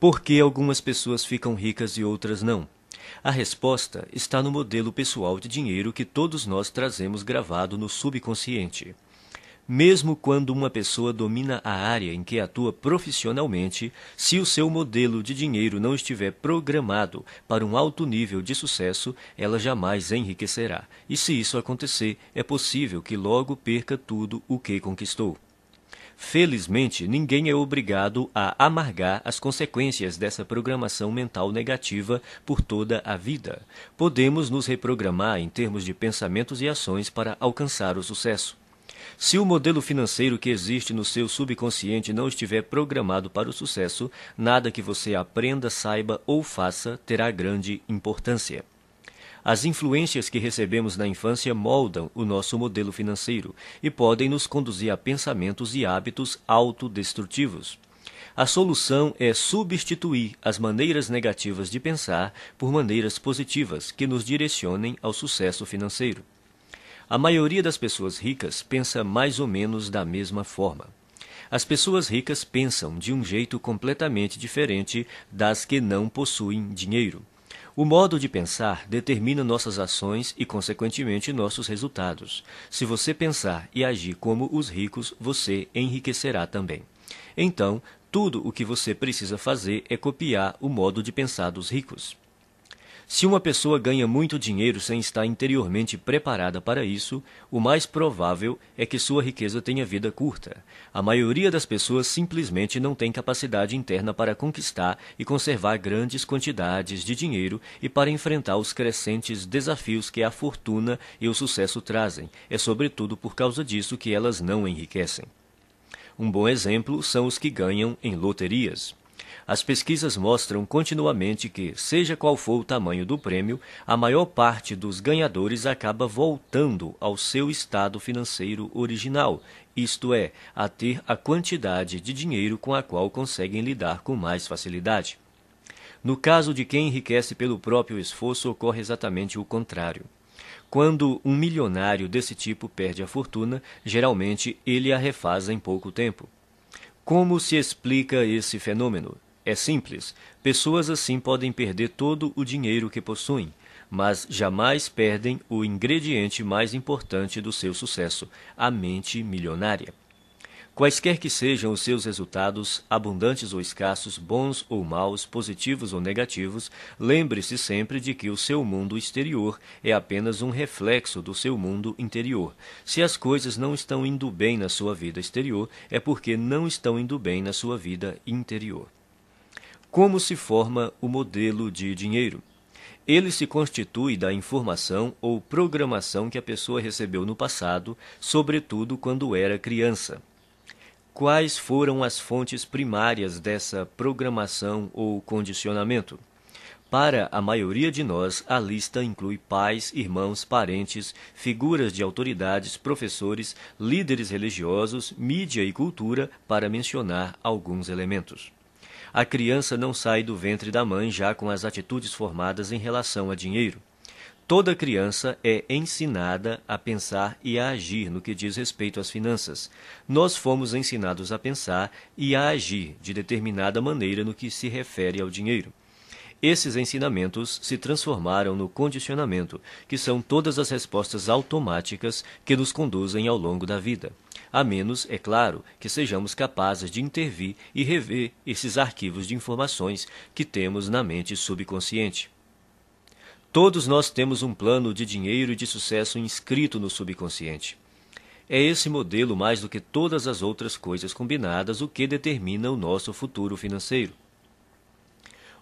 Por que algumas pessoas ficam ricas e outras não? A resposta está no modelo pessoal de dinheiro que todos nós trazemos gravado no subconsciente. Mesmo quando uma pessoa domina a área em que atua profissionalmente, se o seu modelo de dinheiro não estiver programado para um alto nível de sucesso, ela jamais enriquecerá. E se isso acontecer, é possível que logo perca tudo o que conquistou. Felizmente, ninguém é obrigado a amargar as consequências dessa programação mental negativa por toda a vida. Podemos nos reprogramar em termos de pensamentos e ações para alcançar o sucesso. Se o modelo financeiro que existe no seu subconsciente não estiver programado para o sucesso, nada que você aprenda, saiba ou faça terá grande importância. As influências que recebemos na infância moldam o nosso modelo financeiro e podem nos conduzir a pensamentos e hábitos autodestrutivos. A solução é substituir as maneiras negativas de pensar por maneiras positivas que nos direcionem ao sucesso financeiro. A maioria das pessoas ricas pensa mais ou menos da mesma forma. As pessoas ricas pensam de um jeito completamente diferente das que não possuem dinheiro. O modo de pensar determina nossas ações e, consequentemente, nossos resultados. Se você pensar e agir como os ricos, você enriquecerá também. Então, tudo o que você precisa fazer é copiar o modo de pensar dos ricos. Se uma pessoa ganha muito dinheiro sem estar interiormente preparada para isso, o mais provável é que sua riqueza tenha vida curta. A maioria das pessoas simplesmente não tem capacidade interna para conquistar e conservar grandes quantidades de dinheiro e para enfrentar os crescentes desafios que a fortuna e o sucesso trazem. É sobretudo por causa disso que elas não enriquecem. Um bom exemplo são os que ganham em loterias. As pesquisas mostram continuamente que, seja qual for o tamanho do prêmio, a maior parte dos ganhadores acaba voltando ao seu estado financeiro original, isto é, a ter a quantidade de dinheiro com a qual conseguem lidar com mais facilidade. No caso de quem enriquece pelo próprio esforço, ocorre exatamente o contrário. Quando um milionário desse tipo perde a fortuna, geralmente ele a refaz em pouco tempo. Como se explica esse fenômeno? É simples. Pessoas assim podem perder todo o dinheiro que possuem, mas jamais perdem o ingrediente mais importante do seu sucesso, a mente milionária. Quaisquer que sejam os seus resultados, abundantes ou escassos, bons ou maus, positivos ou negativos, lembre-se sempre de que o seu mundo exterior é apenas um reflexo do seu mundo interior. Se as coisas não estão indo bem na sua vida exterior, é porque não estão indo bem na sua vida interior como se forma o modelo de dinheiro. Ele se constitui da informação ou programação que a pessoa recebeu no passado, sobretudo quando era criança. Quais foram as fontes primárias dessa programação ou condicionamento? Para a maioria de nós, a lista inclui pais, irmãos, parentes, figuras de autoridades, professores, líderes religiosos, mídia e cultura, para mencionar alguns elementos a criança não sai do ventre da mãe já com as atitudes formadas em relação a dinheiro. Toda criança é ensinada a pensar e a agir no que diz respeito às finanças. Nós fomos ensinados a pensar e a agir de determinada maneira no que se refere ao dinheiro. Esses ensinamentos se transformaram no condicionamento, que são todas as respostas automáticas que nos conduzem ao longo da vida a menos, é claro, que sejamos capazes de intervir e rever esses arquivos de informações que temos na mente subconsciente. Todos nós temos um plano de dinheiro e de sucesso inscrito no subconsciente. É esse modelo, mais do que todas as outras coisas combinadas, o que determina o nosso futuro financeiro.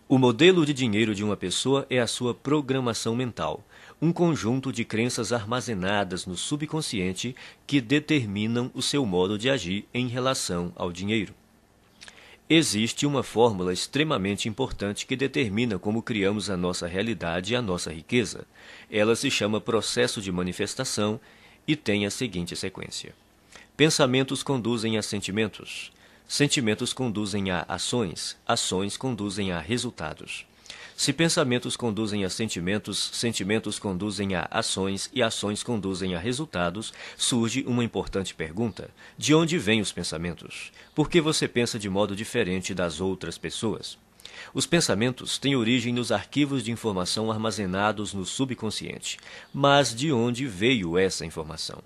O modelo de dinheiro de uma pessoa é a sua programação mental um conjunto de crenças armazenadas no subconsciente que determinam o seu modo de agir em relação ao dinheiro. Existe uma fórmula extremamente importante que determina como criamos a nossa realidade e a nossa riqueza. Ela se chama processo de manifestação e tem a seguinte sequência: Pensamentos conduzem a sentimentos, sentimentos conduzem a ações, ações conduzem a resultados. Se pensamentos conduzem a sentimentos, sentimentos conduzem a ações e ações conduzem a resultados, surge uma importante pergunta: de onde vêm os pensamentos? Por que você pensa de modo diferente das outras pessoas? Os pensamentos têm origem nos arquivos de informação armazenados no subconsciente. Mas de onde veio essa informação?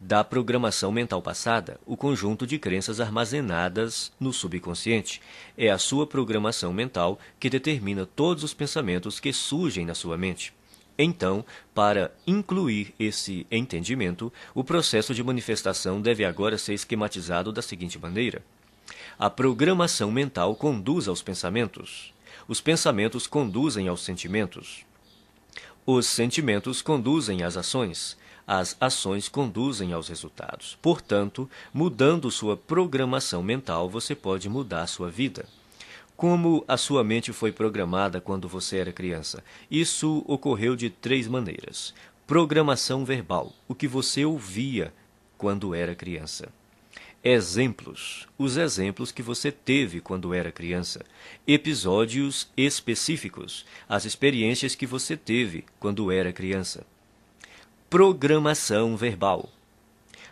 da programação mental passada, o conjunto de crenças armazenadas no subconsciente. É a sua programação mental que determina todos os pensamentos que surgem na sua mente. Então, para incluir esse entendimento, o processo de manifestação deve agora ser esquematizado da seguinte maneira: a programação mental conduz aos pensamentos, os pensamentos conduzem aos sentimentos, os sentimentos conduzem às ações, as ações conduzem aos resultados. Portanto, mudando sua programação mental, você pode mudar sua vida. Como a sua mente foi programada quando você era criança? Isso ocorreu de três maneiras. Programação verbal, o que você ouvia quando era criança. Exemplos, os exemplos que você teve quando era criança. Episódios específicos, as experiências que você teve quando era criança. Programação verbal.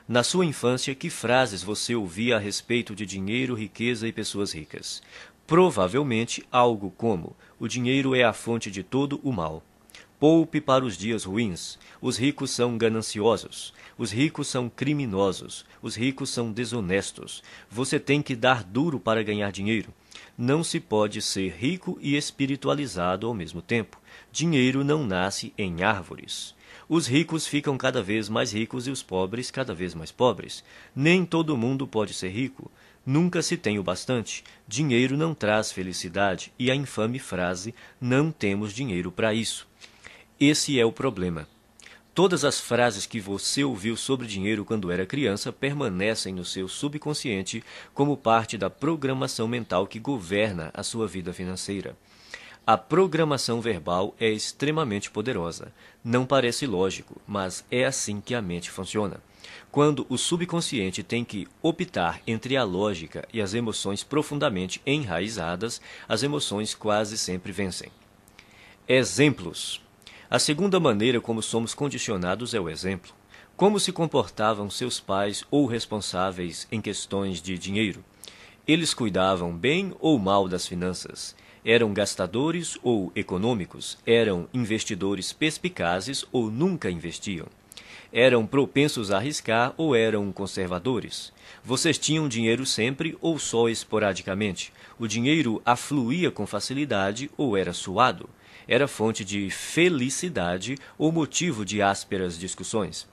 Na sua infância, que frases você ouvia a respeito de dinheiro, riqueza e pessoas ricas? Provavelmente algo como: o dinheiro é a fonte de todo o mal. Poupe para os dias ruins. Os ricos são gananciosos. Os ricos são criminosos. Os ricos são desonestos. Você tem que dar duro para ganhar dinheiro. Não se pode ser rico e espiritualizado ao mesmo tempo. Dinheiro não nasce em árvores. Os ricos ficam cada vez mais ricos e os pobres cada vez mais pobres. Nem todo mundo pode ser rico. Nunca se tem o bastante. Dinheiro não traz felicidade. E a infame frase: não temos dinheiro para isso. Esse é o problema. Todas as frases que você ouviu sobre dinheiro quando era criança permanecem no seu subconsciente como parte da programação mental que governa a sua vida financeira. A programação verbal é extremamente poderosa. Não parece lógico, mas é assim que a mente funciona. Quando o subconsciente tem que optar entre a lógica e as emoções profundamente enraizadas, as emoções quase sempre vencem. Exemplos: A segunda maneira como somos condicionados é o exemplo. Como se comportavam seus pais ou responsáveis em questões de dinheiro? Eles cuidavam bem ou mal das finanças? Eram gastadores ou econômicos, eram investidores perspicazes ou nunca investiam. Eram propensos a arriscar ou eram conservadores. Vocês tinham dinheiro sempre ou só esporadicamente. O dinheiro afluía com facilidade ou era suado. Era fonte de felicidade ou motivo de ásperas discussões.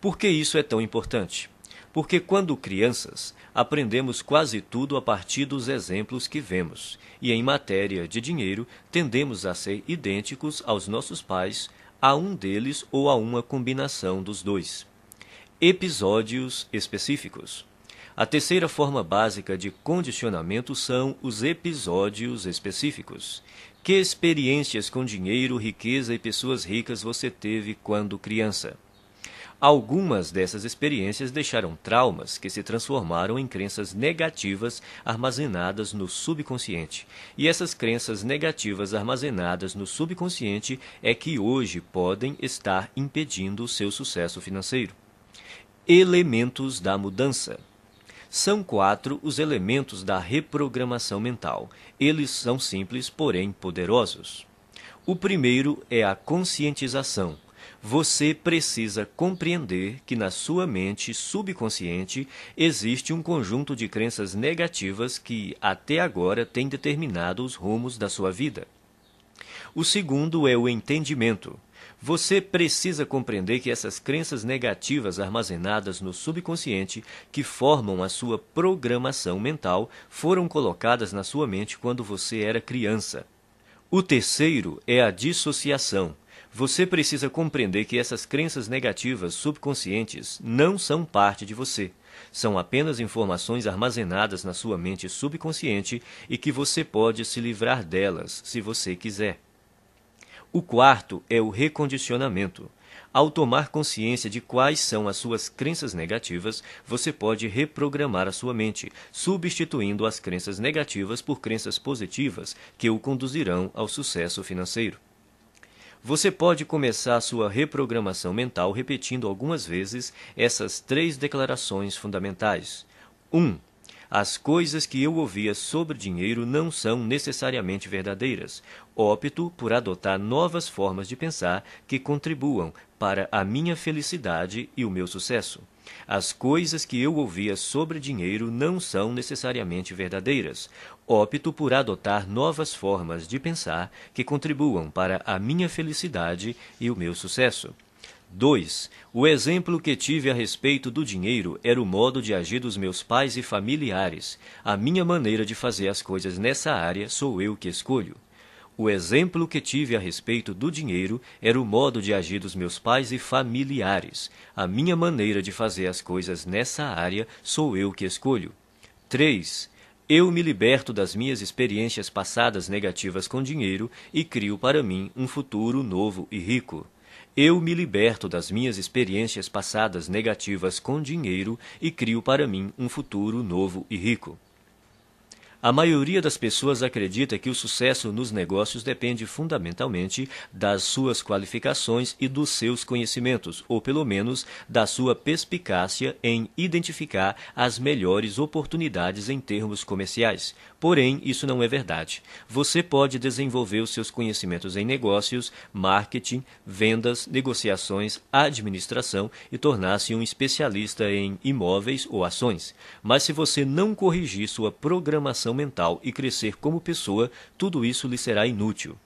Por que isso é tão importante? porque quando crianças aprendemos quase tudo a partir dos exemplos que vemos, e em matéria de dinheiro tendemos a ser idênticos aos nossos pais, a um deles ou a uma combinação dos dois. Episódios específicos. A terceira forma básica de condicionamento são os episódios específicos. Que experiências com dinheiro, riqueza e pessoas ricas você teve quando criança? Algumas dessas experiências deixaram traumas que se transformaram em crenças negativas armazenadas no subconsciente. E essas crenças negativas armazenadas no subconsciente é que hoje podem estar impedindo o seu sucesso financeiro. Elementos da mudança. São quatro os elementos da reprogramação mental. Eles são simples, porém poderosos. O primeiro é a conscientização você precisa compreender que na sua mente subconsciente existe um conjunto de crenças negativas que até agora tem determinado os rumos da sua vida. O segundo é o entendimento. Você precisa compreender que essas crenças negativas armazenadas no subconsciente, que formam a sua programação mental, foram colocadas na sua mente quando você era criança. O terceiro é a dissociação. Você precisa compreender que essas crenças negativas subconscientes não são parte de você. São apenas informações armazenadas na sua mente subconsciente e que você pode se livrar delas se você quiser. O quarto é o recondicionamento. Ao tomar consciência de quais são as suas crenças negativas, você pode reprogramar a sua mente, substituindo as crenças negativas por crenças positivas que o conduzirão ao sucesso financeiro. Você pode começar sua reprogramação mental repetindo algumas vezes essas três declarações fundamentais. 1. Um, as coisas que eu ouvia sobre dinheiro não são necessariamente verdadeiras. Opto por adotar novas formas de pensar que contribuam para a minha felicidade e o meu sucesso. As coisas que eu ouvia sobre dinheiro não são necessariamente verdadeiras. Opto por adotar novas formas de pensar que contribuam para a minha felicidade e o meu sucesso. 2. O exemplo que tive a respeito do dinheiro era o modo de agir dos meus pais e familiares. A minha maneira de fazer as coisas nessa área sou eu que escolho. O exemplo que tive a respeito do dinheiro era o modo de agir dos meus pais e familiares. A minha maneira de fazer as coisas nessa área sou eu que escolho. 3. Eu me liberto das minhas experiências passadas negativas com dinheiro e crio para mim um futuro novo e rico. Eu me liberto das minhas experiências passadas negativas com dinheiro e crio para mim um futuro novo e rico. A maioria das pessoas acredita que o sucesso nos negócios depende fundamentalmente das suas qualificações e dos seus conhecimentos, ou pelo menos da sua perspicácia em identificar as melhores oportunidades em termos comerciais. Porém, isso não é verdade. Você pode desenvolver os seus conhecimentos em negócios, marketing, vendas, negociações, administração e tornar-se um especialista em imóveis ou ações. Mas se você não corrigir sua programação mental e crescer como pessoa, tudo isso lhe será inútil.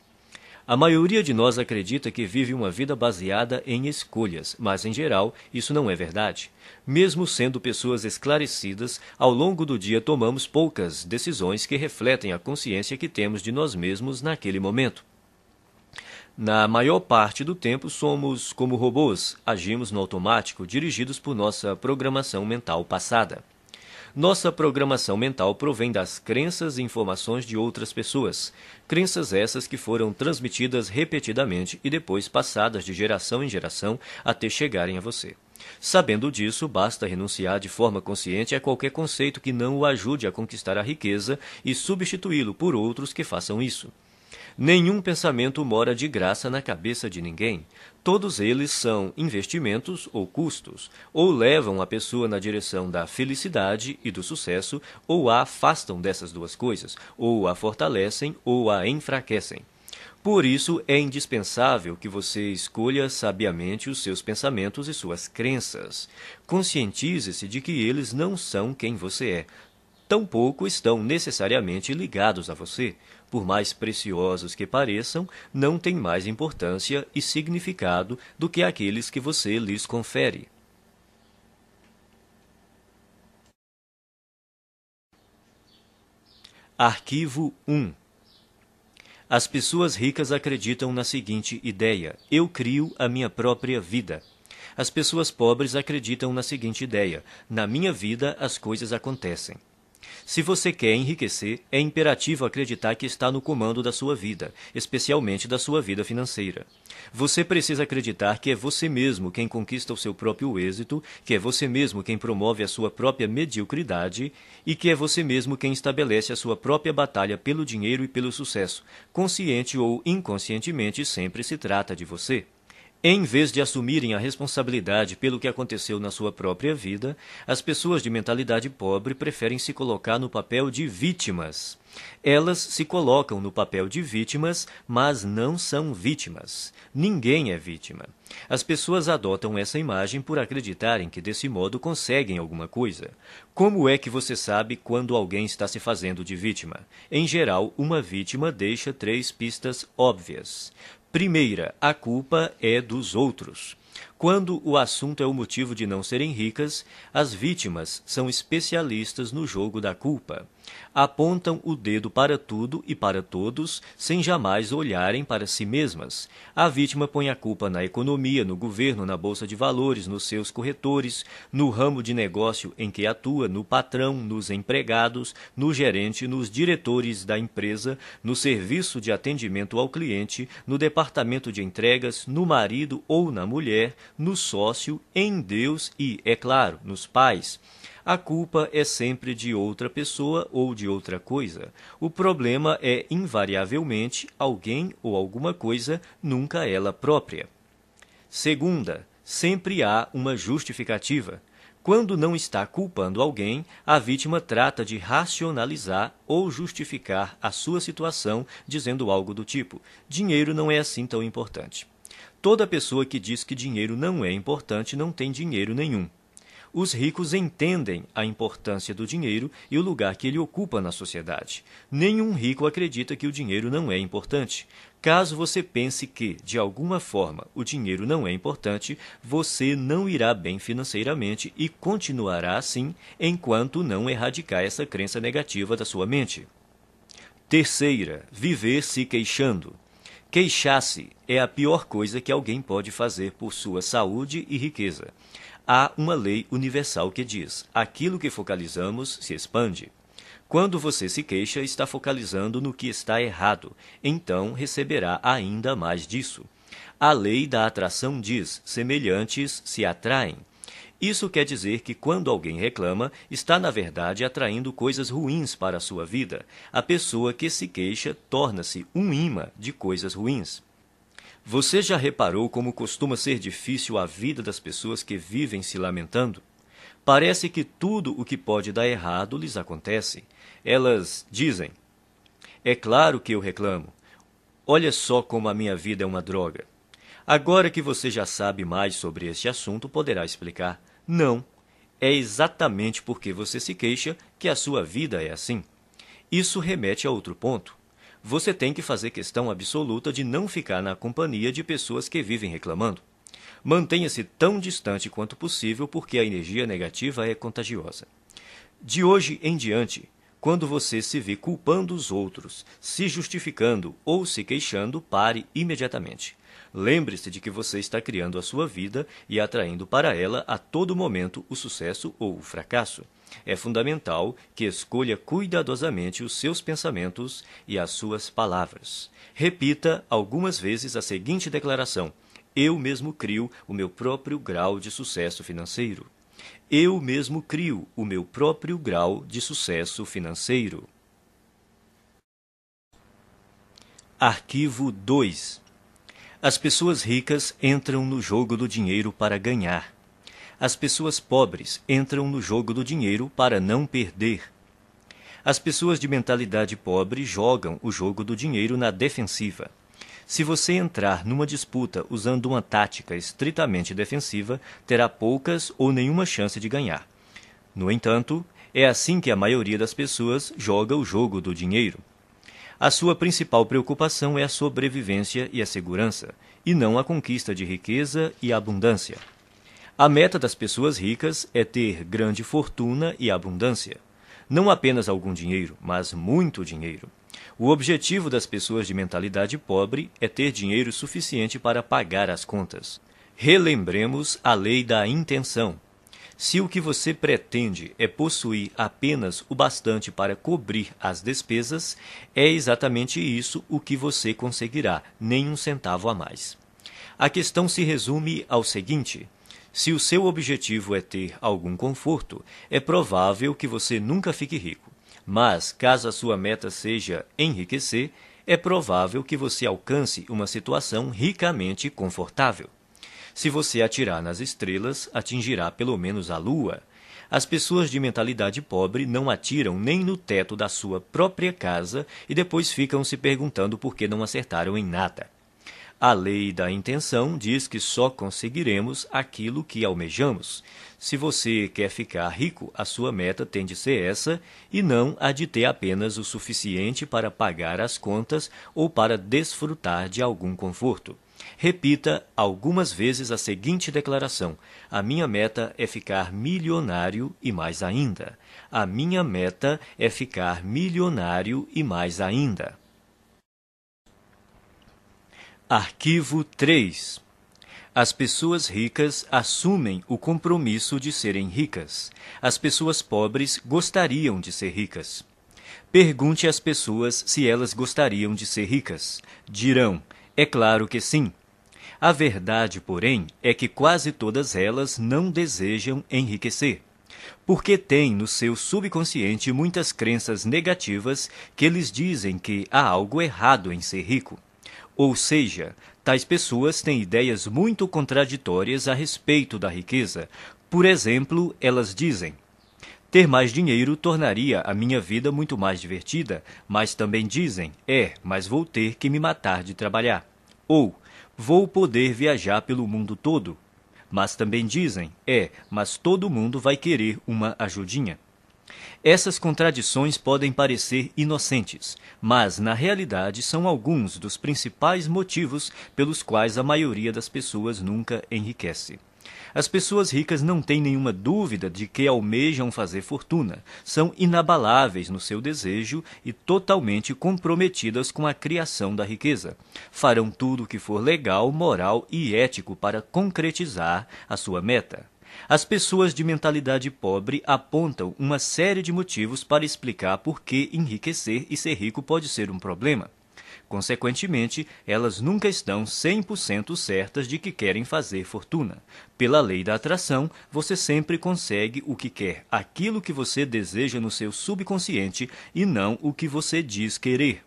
A maioria de nós acredita que vive uma vida baseada em escolhas, mas em geral isso não é verdade. Mesmo sendo pessoas esclarecidas, ao longo do dia tomamos poucas decisões que refletem a consciência que temos de nós mesmos naquele momento. Na maior parte do tempo somos como robôs, agimos no automático, dirigidos por nossa programação mental passada. Nossa programação mental provém das crenças e informações de outras pessoas. Crenças essas que foram transmitidas repetidamente e depois passadas de geração em geração até chegarem a você. Sabendo disso, basta renunciar de forma consciente a qualquer conceito que não o ajude a conquistar a riqueza e substituí-lo por outros que façam isso. Nenhum pensamento mora de graça na cabeça de ninguém. Todos eles são investimentos ou custos, ou levam a pessoa na direção da felicidade e do sucesso, ou a afastam dessas duas coisas, ou a fortalecem ou a enfraquecem. Por isso, é indispensável que você escolha sabiamente os seus pensamentos e suas crenças. Conscientize-se de que eles não são quem você é, tampouco estão necessariamente ligados a você por mais preciosos que pareçam, não têm mais importância e significado do que aqueles que você lhes confere. Arquivo 1 As pessoas ricas acreditam na seguinte ideia: eu crio a minha própria vida. As pessoas pobres acreditam na seguinte ideia: na minha vida as coisas acontecem. Se você quer enriquecer, é imperativo acreditar que está no comando da sua vida, especialmente da sua vida financeira. Você precisa acreditar que é você mesmo quem conquista o seu próprio êxito, que é você mesmo quem promove a sua própria mediocridade e que é você mesmo quem estabelece a sua própria batalha pelo dinheiro e pelo sucesso. Consciente ou inconscientemente, sempre se trata de você. Em vez de assumirem a responsabilidade pelo que aconteceu na sua própria vida, as pessoas de mentalidade pobre preferem se colocar no papel de vítimas. Elas se colocam no papel de vítimas, mas não são vítimas. Ninguém é vítima. As pessoas adotam essa imagem por acreditarem que desse modo conseguem alguma coisa. Como é que você sabe quando alguém está se fazendo de vítima? Em geral, uma vítima deixa três pistas óbvias. Primeira, a culpa é dos outros. Quando o assunto é o motivo de não serem ricas, as vítimas são especialistas no jogo da culpa apontam o dedo para tudo e para todos, sem jamais olharem para si mesmas. A vítima põe a culpa na economia, no governo, na bolsa de valores, nos seus corretores, no ramo de negócio em que atua, no patrão, nos empregados, no gerente, nos diretores da empresa, no serviço de atendimento ao cliente, no departamento de entregas, no marido ou na mulher, no sócio, em Deus e, é claro, nos pais a culpa é sempre de outra pessoa ou de outra coisa. O problema é, invariavelmente, alguém ou alguma coisa, nunca ela própria. Segunda, sempre há uma justificativa. Quando não está culpando alguém, a vítima trata de racionalizar ou justificar a sua situação, dizendo algo do tipo: dinheiro não é assim tão importante. Toda pessoa que diz que dinheiro não é importante não tem dinheiro nenhum os ricos entendem a importância do dinheiro e o lugar que ele ocupa na sociedade. Nenhum rico acredita que o dinheiro não é importante. Caso você pense que, de alguma forma, o dinheiro não é importante, você não irá bem financeiramente e continuará assim enquanto não erradicar essa crença negativa da sua mente. Terceira, viver se queixando. Queixar-se é a pior coisa que alguém pode fazer por sua saúde e riqueza há uma lei universal que diz: aquilo que focalizamos se expande. Quando você se queixa, está focalizando no que está errado, então receberá ainda mais disso. A lei da atração diz: semelhantes se atraem. Isso quer dizer que quando alguém reclama, está na verdade atraindo coisas ruins para a sua vida. A pessoa que se queixa torna-se um imã de coisas ruins. Você já reparou como costuma ser difícil a vida das pessoas que vivem se lamentando? Parece que tudo o que pode dar errado lhes acontece. Elas dizem: É claro que eu reclamo. Olha só como a minha vida é uma droga. Agora que você já sabe mais sobre este assunto, poderá explicar: Não, é exatamente porque você se queixa que a sua vida é assim. Isso remete a outro ponto você tem que fazer questão absoluta de não ficar na companhia de pessoas que vivem reclamando. Mantenha-se tão distante quanto possível, porque a energia negativa é contagiosa. De hoje em diante, quando você se vê culpando os outros, se justificando ou se queixando, pare imediatamente. Lembre-se de que você está criando a sua vida e atraindo para ela a todo momento o sucesso ou o fracasso. É fundamental que escolha cuidadosamente os seus pensamentos e as suas palavras. Repita algumas vezes a seguinte declaração: Eu mesmo crio o meu próprio grau de sucesso financeiro. Eu mesmo crio o meu próprio grau de sucesso financeiro. Arquivo 2 As pessoas ricas entram no jogo do dinheiro para ganhar as pessoas pobres entram no jogo do dinheiro para não perder. As pessoas de mentalidade pobre jogam o jogo do dinheiro na defensiva. Se você entrar numa disputa usando uma tática estritamente defensiva, terá poucas ou nenhuma chance de ganhar. No entanto, é assim que a maioria das pessoas joga o jogo do dinheiro. A sua principal preocupação é a sobrevivência e a segurança, e não a conquista de riqueza e abundância. A meta das pessoas ricas é ter grande fortuna e abundância. Não apenas algum dinheiro, mas muito dinheiro. O objetivo das pessoas de mentalidade pobre é ter dinheiro suficiente para pagar as contas. Relembremos a lei da intenção. Se o que você pretende é possuir apenas o bastante para cobrir as despesas, é exatamente isso o que você conseguirá, nem um centavo a mais. A questão se resume ao seguinte: se o seu objetivo é ter algum conforto, é provável que você nunca fique rico. Mas, caso a sua meta seja enriquecer, é provável que você alcance uma situação ricamente confortável. Se você atirar nas estrelas, atingirá pelo menos a lua. As pessoas de mentalidade pobre não atiram nem no teto da sua própria casa e depois ficam se perguntando por que não acertaram em nada. A lei da intenção diz que só conseguiremos aquilo que almejamos. Se você quer ficar rico, a sua meta tem de ser essa e não a de ter apenas o suficiente para pagar as contas ou para desfrutar de algum conforto. Repita algumas vezes a seguinte declaração: A minha meta é ficar milionário e mais ainda. A minha meta é ficar milionário e mais ainda. Arquivo 3 As pessoas ricas assumem o compromisso de serem ricas. As pessoas pobres gostariam de ser ricas. Pergunte às pessoas se elas gostariam de ser ricas. Dirão: é claro que sim. A verdade, porém, é que quase todas elas não desejam enriquecer porque têm no seu subconsciente muitas crenças negativas que lhes dizem que há algo errado em ser rico. Ou seja, tais pessoas têm ideias muito contraditórias a respeito da riqueza. Por exemplo, elas dizem: ter mais dinheiro tornaria a minha vida muito mais divertida, mas também dizem: é, mas vou ter que me matar de trabalhar. Ou vou poder viajar pelo mundo todo. Mas também dizem: é, mas todo mundo vai querer uma ajudinha. Essas contradições podem parecer inocentes, mas na realidade são alguns dos principais motivos pelos quais a maioria das pessoas nunca enriquece. As pessoas ricas não têm nenhuma dúvida de que almejam fazer fortuna, são inabaláveis no seu desejo e totalmente comprometidas com a criação da riqueza. Farão tudo o que for legal, moral e ético para concretizar a sua meta. As pessoas de mentalidade pobre apontam uma série de motivos para explicar por que enriquecer e ser rico pode ser um problema. Consequentemente, elas nunca estão 100% certas de que querem fazer fortuna. Pela lei da atração, você sempre consegue o que quer, aquilo que você deseja no seu subconsciente e não o que você diz querer.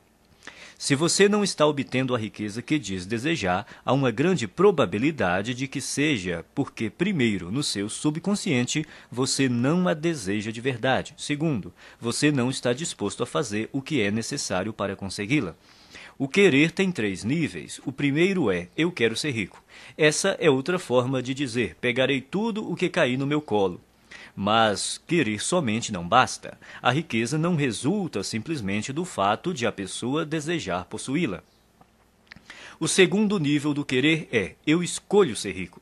Se você não está obtendo a riqueza que diz desejar, há uma grande probabilidade de que seja porque, primeiro, no seu subconsciente, você não a deseja de verdade. Segundo, você não está disposto a fazer o que é necessário para consegui-la. O querer tem três níveis. O primeiro é: eu quero ser rico. Essa é outra forma de dizer: pegarei tudo o que cair no meu colo. Mas querer somente não basta. A riqueza não resulta simplesmente do fato de a pessoa desejar possuí-la. O segundo nível do querer é: eu escolho ser rico.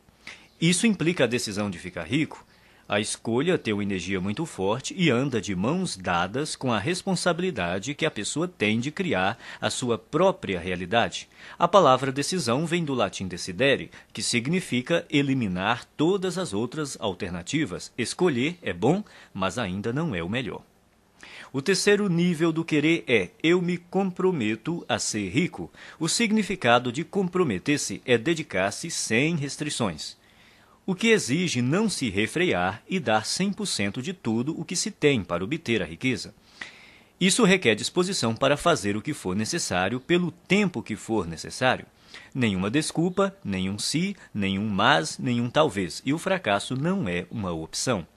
Isso implica a decisão de ficar rico, a escolha tem uma energia muito forte e anda de mãos dadas com a responsabilidade que a pessoa tem de criar a sua própria realidade. A palavra decisão vem do latim decidere, que significa eliminar todas as outras alternativas. Escolher é bom, mas ainda não é o melhor. O terceiro nível do querer é eu me comprometo a ser rico. O significado de comprometer-se é dedicar-se sem restrições o que exige não se refrear e dar 100% de tudo o que se tem para obter a riqueza. Isso requer disposição para fazer o que for necessário pelo tempo que for necessário. Nenhuma desculpa, nenhum se, si, nenhum mas, nenhum talvez, e o fracasso não é uma opção.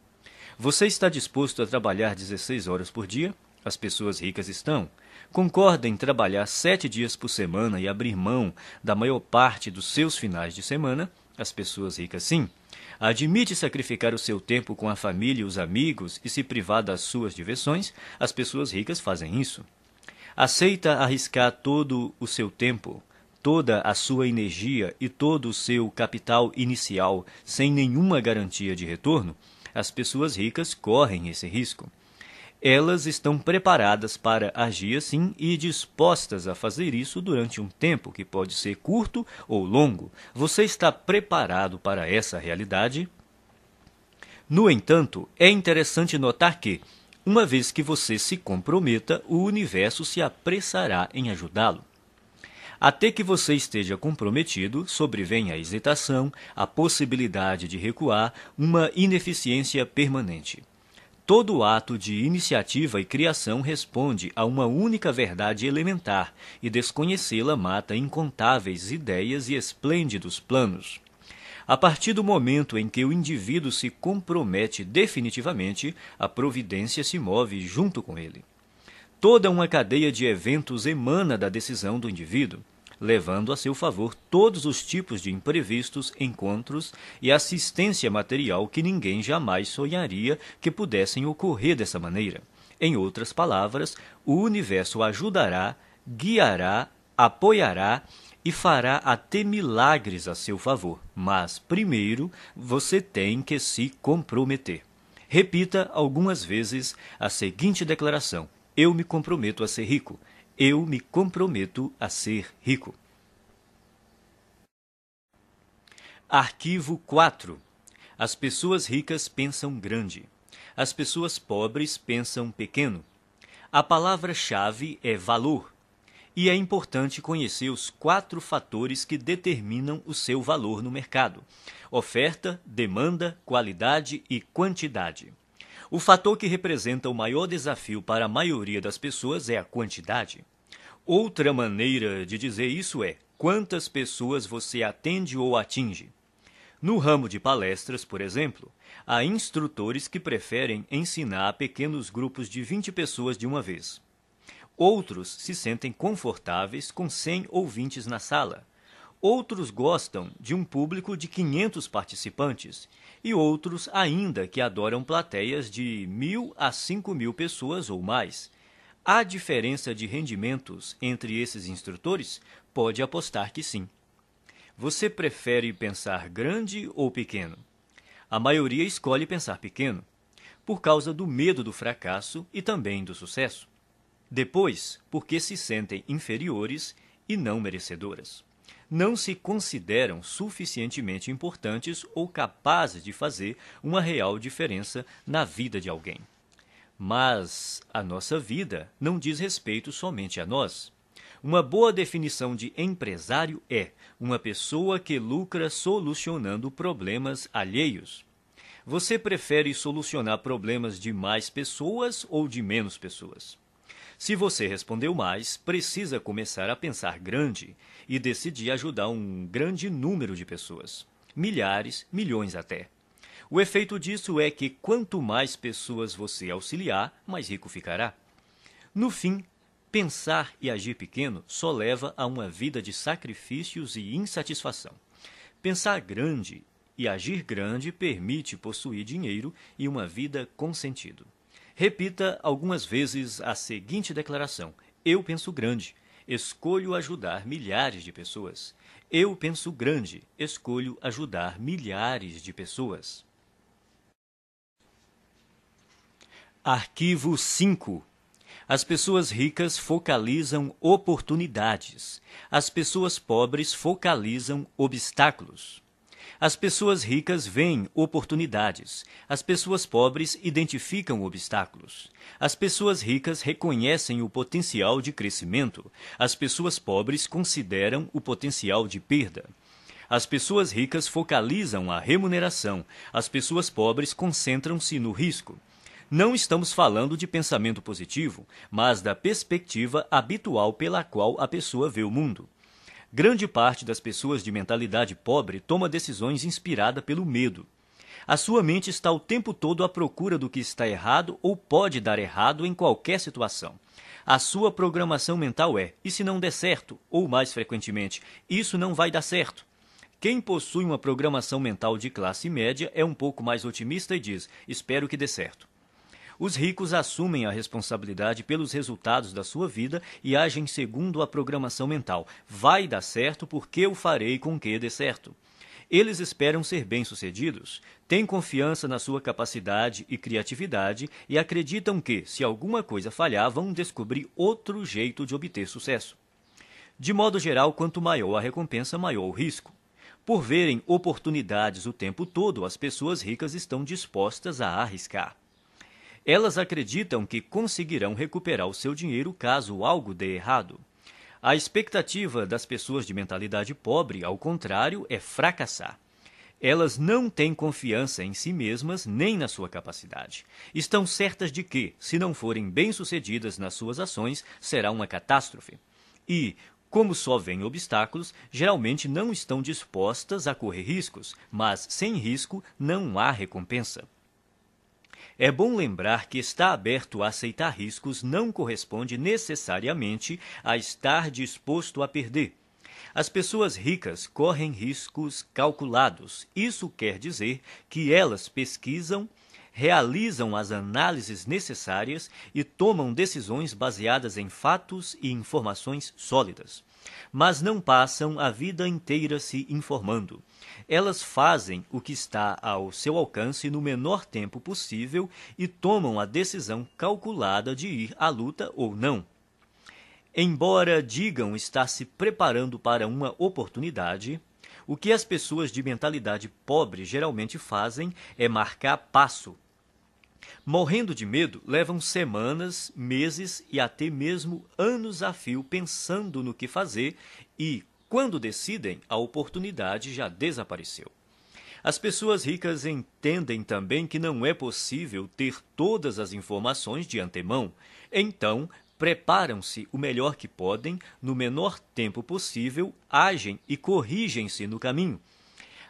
Você está disposto a trabalhar 16 horas por dia? As pessoas ricas estão. Concorda em trabalhar sete dias por semana e abrir mão da maior parte dos seus finais de semana? As pessoas ricas sim admite sacrificar o seu tempo com a família e os amigos e se privar das suas diversões, as pessoas ricas fazem isso. Aceita arriscar todo o seu tempo, toda a sua energia e todo o seu capital inicial sem nenhuma garantia de retorno, as pessoas ricas correm esse risco elas estão preparadas para agir assim e dispostas a fazer isso durante um tempo que pode ser curto ou longo. Você está preparado para essa realidade? No entanto, é interessante notar que, uma vez que você se comprometa, o universo se apressará em ajudá-lo. Até que você esteja comprometido, sobrevém a hesitação, a possibilidade de recuar, uma ineficiência permanente. Todo ato de iniciativa e criação responde a uma única verdade elementar, e desconhecê-la mata incontáveis ideias e esplêndidos planos. A partir do momento em que o indivíduo se compromete definitivamente, a providência se move junto com ele. Toda uma cadeia de eventos emana da decisão do indivíduo levando a seu favor todos os tipos de imprevistos, encontros e assistência material que ninguém jamais sonharia que pudessem ocorrer dessa maneira. Em outras palavras, o universo ajudará, guiará, apoiará e fará até milagres a seu favor, mas primeiro você tem que se comprometer. Repita algumas vezes a seguinte declaração: Eu me comprometo a ser rico. Eu me comprometo a ser rico. Arquivo 4. As pessoas ricas pensam grande. As pessoas pobres pensam pequeno. A palavra-chave é valor. E é importante conhecer os quatro fatores que determinam o seu valor no mercado: oferta, demanda, qualidade e quantidade. O fator que representa o maior desafio para a maioria das pessoas é a quantidade. Outra maneira de dizer isso é quantas pessoas você atende ou atinge. No ramo de palestras, por exemplo, há instrutores que preferem ensinar a pequenos grupos de 20 pessoas de uma vez. Outros se sentem confortáveis com 100 ouvintes na sala. Outros gostam de um público de 500 participantes. E outros ainda que adoram plateias de 1.000 a 5.000 pessoas ou mais. Há diferença de rendimentos entre esses instrutores? Pode apostar que sim. Você prefere pensar grande ou pequeno? A maioria escolhe pensar pequeno, por causa do medo do fracasso e também do sucesso. Depois, porque se sentem inferiores e não merecedoras. Não se consideram suficientemente importantes ou capazes de fazer uma real diferença na vida de alguém. Mas a nossa vida não diz respeito somente a nós. Uma boa definição de empresário é uma pessoa que lucra solucionando problemas alheios. Você prefere solucionar problemas de mais pessoas ou de menos pessoas? Se você respondeu mais, precisa começar a pensar grande e decidir ajudar um grande número de pessoas milhares, milhões até. O efeito disso é que quanto mais pessoas você auxiliar, mais rico ficará. No fim, pensar e agir pequeno só leva a uma vida de sacrifícios e insatisfação. Pensar grande e agir grande permite possuir dinheiro e uma vida com sentido. Repita algumas vezes a seguinte declaração: Eu penso grande, escolho ajudar milhares de pessoas. Eu penso grande, escolho ajudar milhares de pessoas. Arquivo 5 As pessoas ricas focalizam oportunidades. As pessoas pobres focalizam obstáculos. As pessoas ricas veem oportunidades. As pessoas pobres identificam obstáculos. As pessoas ricas reconhecem o potencial de crescimento. As pessoas pobres consideram o potencial de perda. As pessoas ricas focalizam a remuneração, as pessoas pobres concentram-se no risco. Não estamos falando de pensamento positivo, mas da perspectiva habitual pela qual a pessoa vê o mundo. Grande parte das pessoas de mentalidade pobre toma decisões inspirada pelo medo. A sua mente está o tempo todo à procura do que está errado ou pode dar errado em qualquer situação. A sua programação mental é: e se não der certo? Ou mais frequentemente, isso não vai dar certo. Quem possui uma programação mental de classe média é um pouco mais otimista e diz: espero que dê certo. Os ricos assumem a responsabilidade pelos resultados da sua vida e agem segundo a programação mental. Vai dar certo porque eu farei com que dê certo. Eles esperam ser bem-sucedidos, têm confiança na sua capacidade e criatividade e acreditam que, se alguma coisa falhar, vão descobrir outro jeito de obter sucesso. De modo geral, quanto maior a recompensa, maior o risco. Por verem oportunidades o tempo todo, as pessoas ricas estão dispostas a arriscar. Elas acreditam que conseguirão recuperar o seu dinheiro caso algo dê errado. A expectativa das pessoas de mentalidade pobre, ao contrário, é fracassar. Elas não têm confiança em si mesmas nem na sua capacidade. Estão certas de que, se não forem bem-sucedidas nas suas ações, será uma catástrofe. E, como só vêm obstáculos, geralmente não estão dispostas a correr riscos, mas sem risco não há recompensa. É bom lembrar que estar aberto a aceitar riscos não corresponde necessariamente a estar disposto a perder. As pessoas ricas correm riscos calculados. Isso quer dizer que elas pesquisam, realizam as análises necessárias e tomam decisões baseadas em fatos e informações sólidas mas não passam a vida inteira se informando. Elas fazem o que está ao seu alcance no menor tempo possível e tomam a decisão calculada de ir à luta ou não. Embora digam estar se preparando para uma oportunidade, o que as pessoas de mentalidade pobre geralmente fazem é marcar passo Morrendo de medo, levam semanas, meses e até mesmo anos a fio pensando no que fazer e, quando decidem, a oportunidade já desapareceu. As pessoas ricas entendem também que não é possível ter todas as informações de antemão, então preparam-se o melhor que podem, no menor tempo possível, agem e corrigem-se no caminho,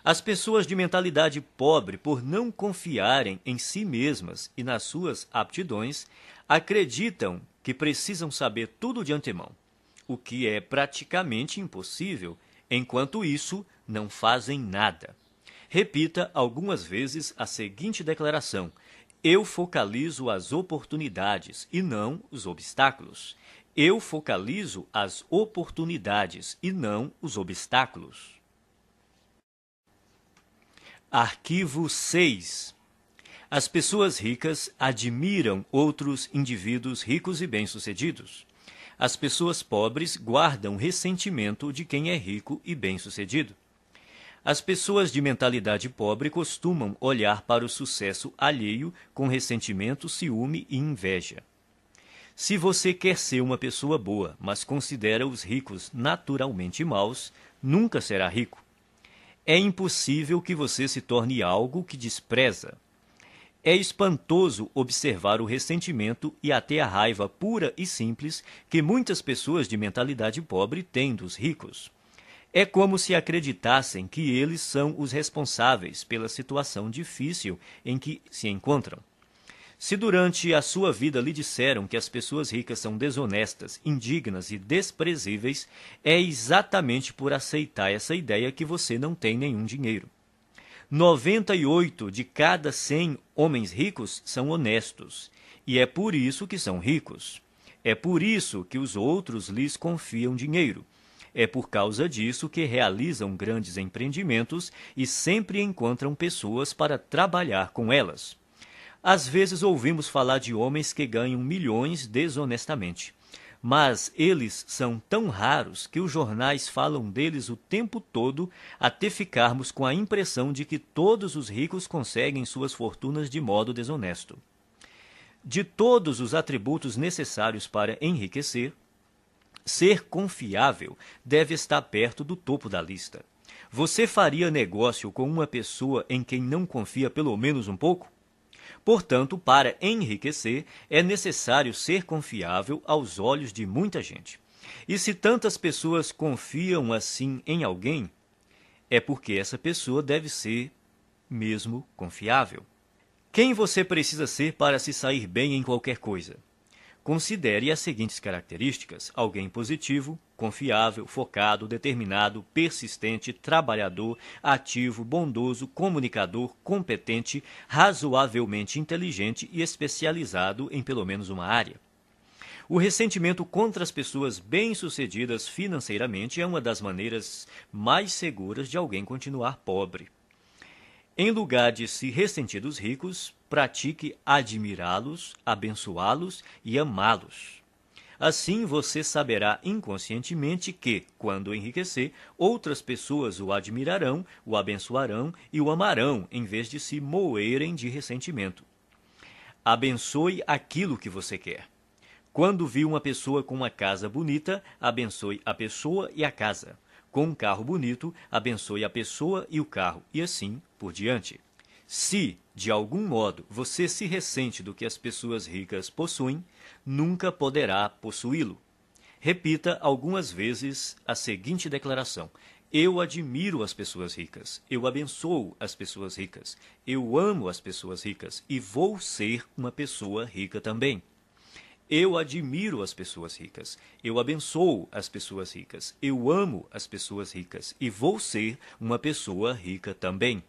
as pessoas de mentalidade pobre, por não confiarem em si mesmas e nas suas aptidões, acreditam que precisam saber tudo de antemão, o que é praticamente impossível, enquanto isso, não fazem nada. Repita algumas vezes a seguinte declaração: Eu focalizo as oportunidades e não os obstáculos. Eu focalizo as oportunidades e não os obstáculos. Arquivo 6 As pessoas ricas admiram outros indivíduos ricos e bem-sucedidos. As pessoas pobres guardam ressentimento de quem é rico e bem-sucedido. As pessoas de mentalidade pobre costumam olhar para o sucesso alheio com ressentimento, ciúme e inveja. Se você quer ser uma pessoa boa, mas considera os ricos naturalmente maus, nunca será rico. É impossível que você se torne algo que despreza. É espantoso observar o ressentimento e até a raiva pura e simples que muitas pessoas de mentalidade pobre têm dos ricos. É como se acreditassem que eles são os responsáveis pela situação difícil em que se encontram. Se durante a sua vida lhe disseram que as pessoas ricas são desonestas, indignas e desprezíveis, é exatamente por aceitar essa ideia que você não tem nenhum dinheiro. 98 de cada 100 homens ricos são honestos, e é por isso que são ricos. É por isso que os outros lhes confiam dinheiro. É por causa disso que realizam grandes empreendimentos e sempre encontram pessoas para trabalhar com elas. Às vezes ouvimos falar de homens que ganham milhões desonestamente, mas eles são tão raros que os jornais falam deles o tempo todo até ficarmos com a impressão de que todos os ricos conseguem suas fortunas de modo desonesto. De todos os atributos necessários para enriquecer, ser confiável deve estar perto do topo da lista. Você faria negócio com uma pessoa em quem não confia pelo menos um pouco? Portanto, para enriquecer, é necessário ser confiável aos olhos de muita gente. E se tantas pessoas confiam assim em alguém, é porque essa pessoa deve ser mesmo confiável. Quem você precisa ser para se sair bem em qualquer coisa? Considere as seguintes características: alguém positivo, confiável, focado, determinado, persistente, trabalhador, ativo, bondoso, comunicador, competente, razoavelmente inteligente e especializado em pelo menos uma área. O ressentimento contra as pessoas bem-sucedidas financeiramente é uma das maneiras mais seguras de alguém continuar pobre. Em lugar de se ressentir dos ricos, pratique admirá-los, abençoá-los e amá-los. Assim você saberá inconscientemente que, quando enriquecer, outras pessoas o admirarão, o abençoarão e o amarão, em vez de se moerem de ressentimento. Abençoe aquilo que você quer. Quando vi uma pessoa com uma casa bonita, abençoe a pessoa e a casa. Com um carro bonito, abençoe a pessoa e o carro, e assim por diante. Se de algum modo, você se ressente do que as pessoas ricas possuem, nunca poderá possuí-lo. Repita algumas vezes a seguinte declaração: Eu admiro as pessoas ricas, eu abençoo as pessoas ricas, eu amo as pessoas ricas e vou ser uma pessoa rica também. Eu admiro as pessoas ricas, eu abençoo as pessoas ricas, eu amo as pessoas ricas e vou ser uma pessoa rica também.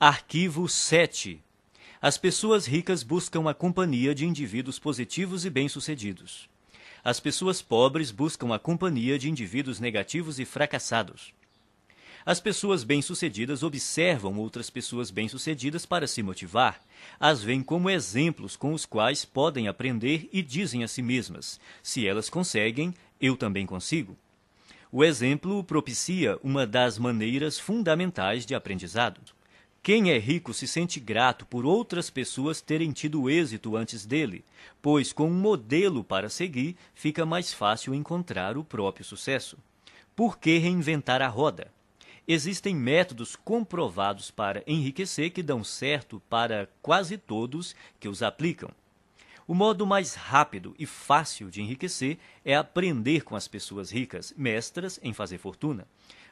Arquivo 7. As pessoas ricas buscam a companhia de indivíduos positivos e bem-sucedidos. As pessoas pobres buscam a companhia de indivíduos negativos e fracassados. As pessoas bem-sucedidas observam outras pessoas bem-sucedidas para se motivar. As veem como exemplos com os quais podem aprender e dizem a si mesmas: se elas conseguem, eu também consigo. O exemplo propicia uma das maneiras fundamentais de aprendizado. Quem é rico se sente grato por outras pessoas terem tido êxito antes dele, pois com um modelo para seguir fica mais fácil encontrar o próprio sucesso. Por que reinventar a roda? Existem métodos comprovados para enriquecer que dão certo para quase todos que os aplicam. O modo mais rápido e fácil de enriquecer é aprender com as pessoas ricas, mestras em fazer fortuna.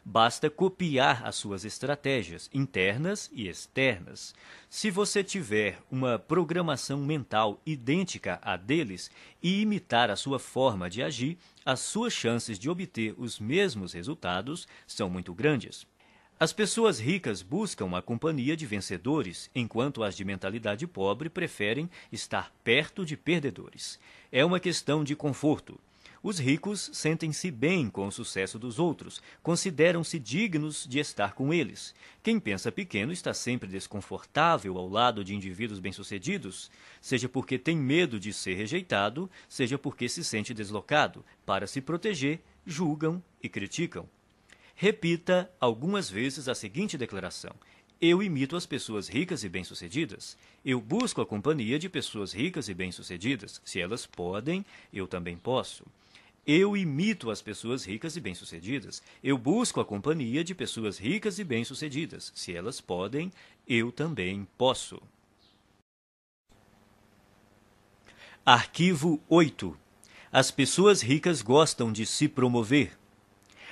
Basta copiar as suas estratégias internas e externas. Se você tiver uma programação mental idêntica à deles e imitar a sua forma de agir, as suas chances de obter os mesmos resultados são muito grandes. As pessoas ricas buscam a companhia de vencedores, enquanto as de mentalidade pobre preferem estar perto de perdedores. É uma questão de conforto. Os ricos sentem-se bem com o sucesso dos outros, consideram-se dignos de estar com eles. Quem pensa pequeno está sempre desconfortável ao lado de indivíduos bem-sucedidos, seja porque tem medo de ser rejeitado, seja porque se sente deslocado. Para se proteger, julgam e criticam. Repita algumas vezes a seguinte declaração: eu imito as pessoas ricas e bem-sucedidas. Eu busco a companhia de pessoas ricas e bem-sucedidas. Se elas podem, eu também posso. Eu imito as pessoas ricas e bem-sucedidas. Eu busco a companhia de pessoas ricas e bem-sucedidas. Se elas podem, eu também posso. Arquivo 8. As pessoas ricas gostam de se promover.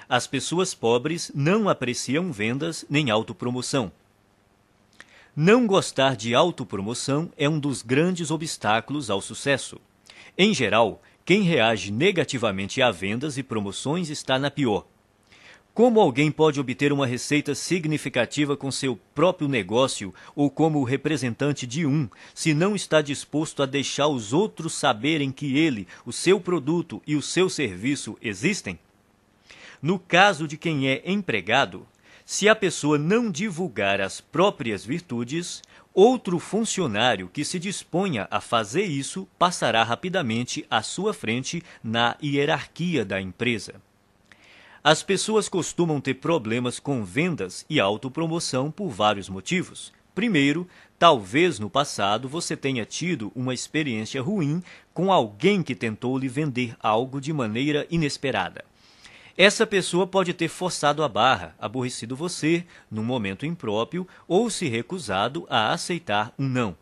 As pessoas pobres não apreciam vendas nem autopromoção. Não gostar de autopromoção é um dos grandes obstáculos ao sucesso. Em geral, quem reage negativamente a vendas e promoções está na pior. Como alguém pode obter uma receita significativa com seu próprio negócio ou como representante de um, se não está disposto a deixar os outros saberem que ele, o seu produto e o seu serviço existem? No caso de quem é empregado, se a pessoa não divulgar as próprias virtudes, Outro funcionário que se disponha a fazer isso passará rapidamente à sua frente na hierarquia da empresa. As pessoas costumam ter problemas com vendas e autopromoção por vários motivos. Primeiro, talvez no passado você tenha tido uma experiência ruim com alguém que tentou lhe vender algo de maneira inesperada. Essa pessoa pode ter forçado a barra, aborrecido você, num momento impróprio, ou se recusado a aceitar um não.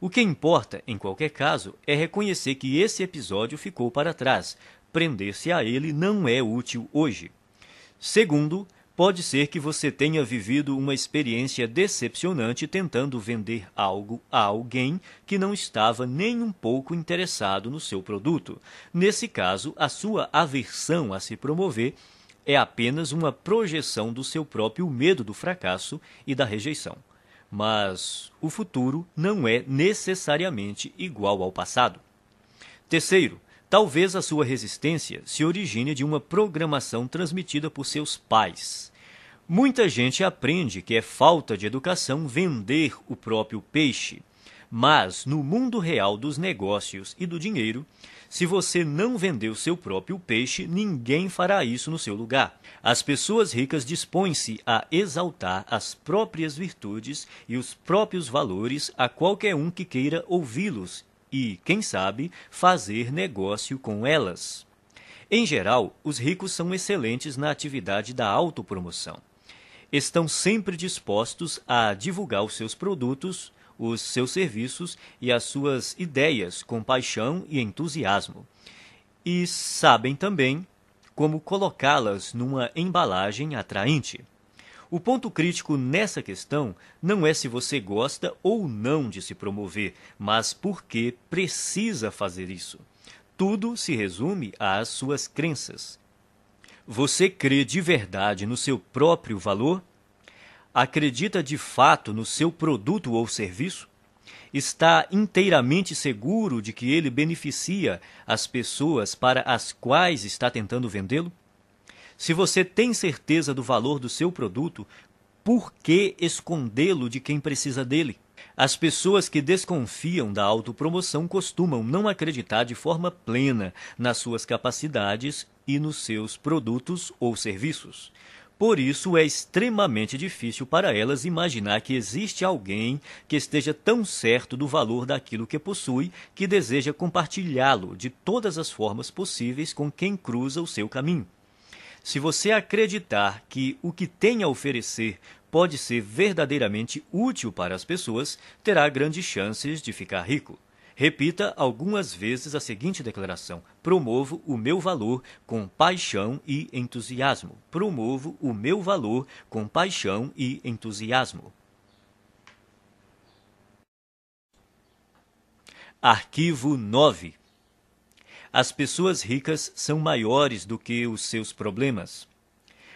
O que importa, em qualquer caso, é reconhecer que esse episódio ficou para trás. Prender-se a ele não é útil hoje. Segundo, Pode ser que você tenha vivido uma experiência decepcionante tentando vender algo a alguém que não estava nem um pouco interessado no seu produto. Nesse caso, a sua aversão a se promover é apenas uma projeção do seu próprio medo do fracasso e da rejeição. Mas o futuro não é necessariamente igual ao passado. Terceiro, talvez a sua resistência se origine de uma programação transmitida por seus pais Muita gente aprende que é falta de educação vender o próprio peixe. Mas, no mundo real dos negócios e do dinheiro, se você não vendeu seu próprio peixe, ninguém fará isso no seu lugar. As pessoas ricas dispõem-se a exaltar as próprias virtudes e os próprios valores a qualquer um que queira ouvi-los e, quem sabe, fazer negócio com elas. Em geral, os ricos são excelentes na atividade da autopromoção estão sempre dispostos a divulgar os seus produtos, os seus serviços e as suas ideias com paixão e entusiasmo. E sabem também como colocá-las numa embalagem atraente. O ponto crítico nessa questão não é se você gosta ou não de se promover, mas por que precisa fazer isso. Tudo se resume às suas crenças, você crê de verdade no seu próprio valor? Acredita de fato no seu produto ou serviço? Está inteiramente seguro de que ele beneficia as pessoas para as quais está tentando vendê-lo? Se você tem certeza do valor do seu produto, por que escondê-lo de quem precisa dele? As pessoas que desconfiam da autopromoção costumam não acreditar de forma plena nas suas capacidades e nos seus produtos ou serviços. Por isso, é extremamente difícil para elas imaginar que existe alguém que esteja tão certo do valor daquilo que possui que deseja compartilhá-lo de todas as formas possíveis com quem cruza o seu caminho. Se você acreditar que o que tem a oferecer pode ser verdadeiramente útil para as pessoas, terá grandes chances de ficar rico. Repita algumas vezes a seguinte declaração: Promovo o meu valor com paixão e entusiasmo. Promovo o meu valor com paixão e entusiasmo. Arquivo 9 As pessoas ricas são maiores do que os seus problemas.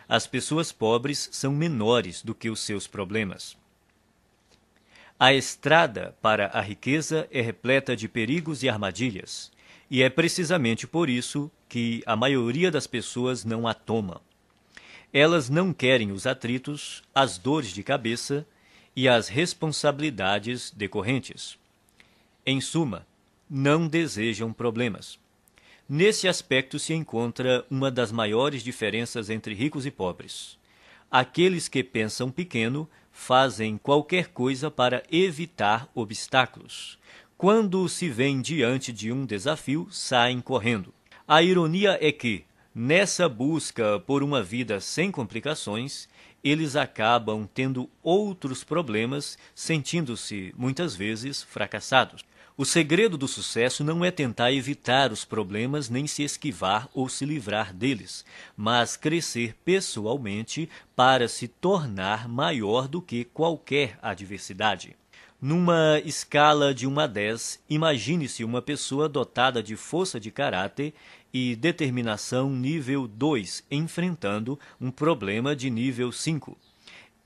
As pessoas pobres são menores do que os seus problemas. A estrada para a riqueza é repleta de perigos e armadilhas, e é precisamente por isso que a maioria das pessoas não a toma. Elas não querem os atritos, as dores de cabeça e as responsabilidades decorrentes. Em suma, não desejam problemas. Nesse aspecto se encontra uma das maiores diferenças entre ricos e pobres. Aqueles que pensam pequeno fazem qualquer coisa para evitar obstáculos. Quando se vem diante de um desafio, saem correndo. A ironia é que, nessa busca por uma vida sem complicações, eles acabam tendo outros problemas, sentindo-se, muitas vezes, fracassados. O segredo do sucesso não é tentar evitar os problemas nem se esquivar ou se livrar deles, mas crescer pessoalmente para se tornar maior do que qualquer adversidade. Numa escala de 1 a 10, imagine-se uma pessoa dotada de força de caráter e determinação nível 2 enfrentando um problema de nível 5.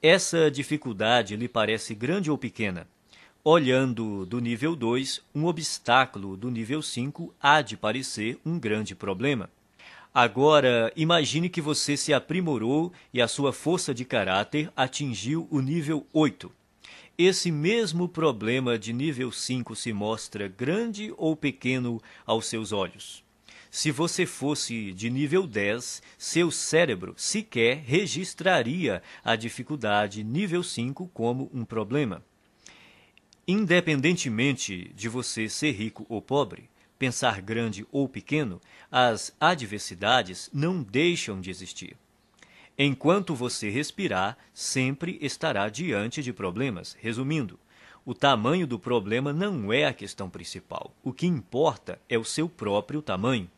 Essa dificuldade lhe parece grande ou pequena? Olhando do nível 2, um obstáculo do nível 5 há de parecer um grande problema. Agora, imagine que você se aprimorou e a sua força de caráter atingiu o nível 8. Esse mesmo problema de nível 5 se mostra grande ou pequeno aos seus olhos? Se você fosse de nível 10, seu cérebro sequer registraria a dificuldade nível 5 como um problema. Independentemente de você ser rico ou pobre, pensar grande ou pequeno, as adversidades não deixam de existir. Enquanto você respirar, sempre estará diante de problemas. Resumindo, o tamanho do problema não é a questão principal. O que importa é o seu próprio tamanho.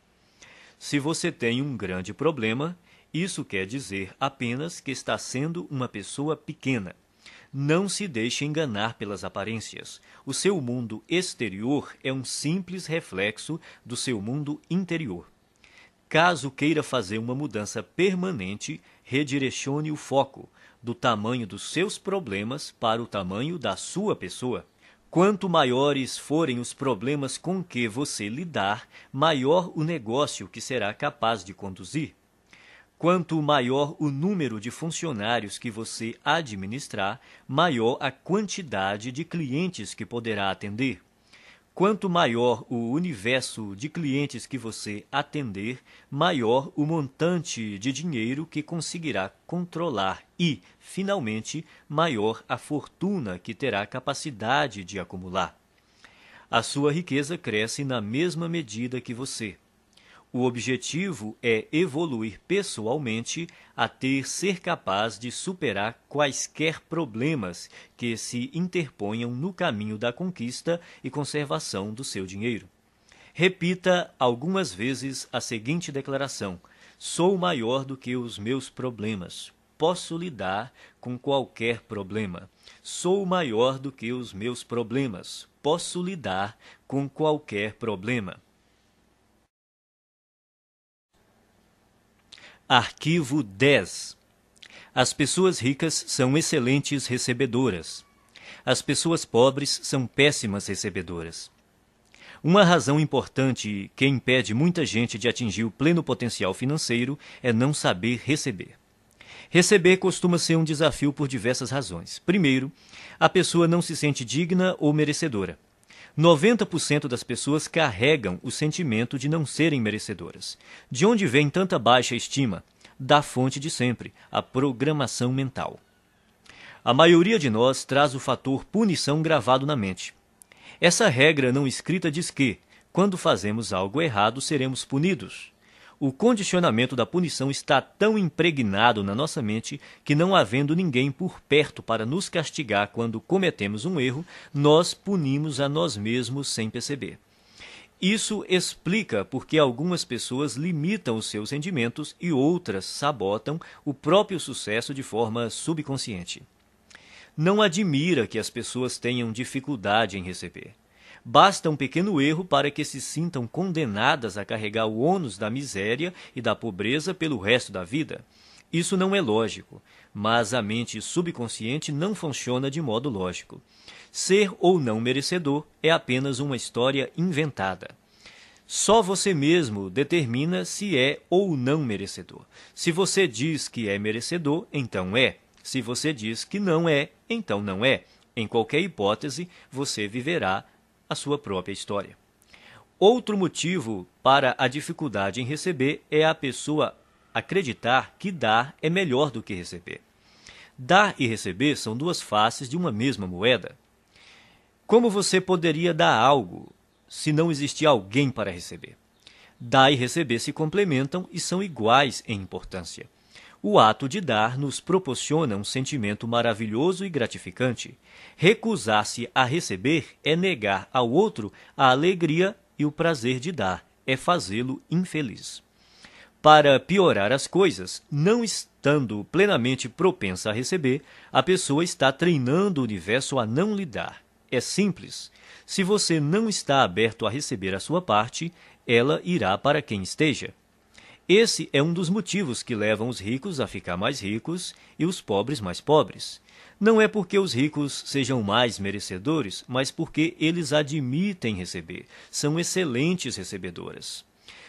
Se você tem um grande problema, isso quer dizer apenas que está sendo uma pessoa pequena. Não se deixe enganar pelas aparências. O seu mundo exterior é um simples reflexo do seu mundo interior. Caso queira fazer uma mudança permanente, redirecione o foco do tamanho dos seus problemas para o tamanho da sua pessoa. Quanto maiores forem os problemas com que você lidar, maior o negócio que será capaz de conduzir. Quanto maior o número de funcionários que você administrar, maior a quantidade de clientes que poderá atender. Quanto maior o universo de clientes que você atender, maior o montante de dinheiro que conseguirá controlar e, finalmente, maior a fortuna que terá capacidade de acumular. A sua riqueza cresce na mesma medida que você. O objetivo é evoluir pessoalmente a ter ser capaz de superar quaisquer problemas que se interponham no caminho da conquista e conservação do seu dinheiro. Repita algumas vezes a seguinte declaração: Sou maior do que os meus problemas. Posso lidar com qualquer problema. Sou maior do que os meus problemas. Posso lidar com qualquer problema. Arquivo 10 As pessoas ricas são excelentes recebedoras. As pessoas pobres são péssimas recebedoras. Uma razão importante que impede muita gente de atingir o pleno potencial financeiro é não saber receber. Receber costuma ser um desafio por diversas razões. Primeiro, a pessoa não se sente digna ou merecedora. 90% das pessoas carregam o sentimento de não serem merecedoras. De onde vem tanta baixa estima? Da fonte de sempre, a programação mental. A maioria de nós traz o fator punição gravado na mente. Essa regra não escrita diz que, quando fazemos algo errado, seremos punidos o condicionamento da punição está tão impregnado na nossa mente que, não havendo ninguém por perto para nos castigar quando cometemos um erro, nós punimos a nós mesmos sem perceber. Isso explica porque algumas pessoas limitam os seus rendimentos e outras sabotam o próprio sucesso de forma subconsciente. Não admira que as pessoas tenham dificuldade em receber. Basta um pequeno erro para que se sintam condenadas a carregar o ônus da miséria e da pobreza pelo resto da vida. Isso não é lógico, mas a mente subconsciente não funciona de modo lógico. Ser ou não merecedor é apenas uma história inventada. Só você mesmo determina se é ou não merecedor. Se você diz que é merecedor, então é. Se você diz que não é, então não é. Em qualquer hipótese, você viverá a sua própria história. Outro motivo para a dificuldade em receber é a pessoa acreditar que dar é melhor do que receber. Dar e receber são duas faces de uma mesma moeda. Como você poderia dar algo se não existir alguém para receber? Dar e receber se complementam e são iguais em importância. O ato de dar nos proporciona um sentimento maravilhoso e gratificante. Recusar-se a receber é negar ao outro a alegria e o prazer de dar, é fazê-lo infeliz. Para piorar as coisas, não estando plenamente propensa a receber, a pessoa está treinando o universo a não lhe dar. É simples. Se você não está aberto a receber a sua parte, ela irá para quem esteja. Esse é um dos motivos que levam os ricos a ficar mais ricos e os pobres mais pobres. Não é porque os ricos sejam mais merecedores, mas porque eles admitem receber, são excelentes recebedoras.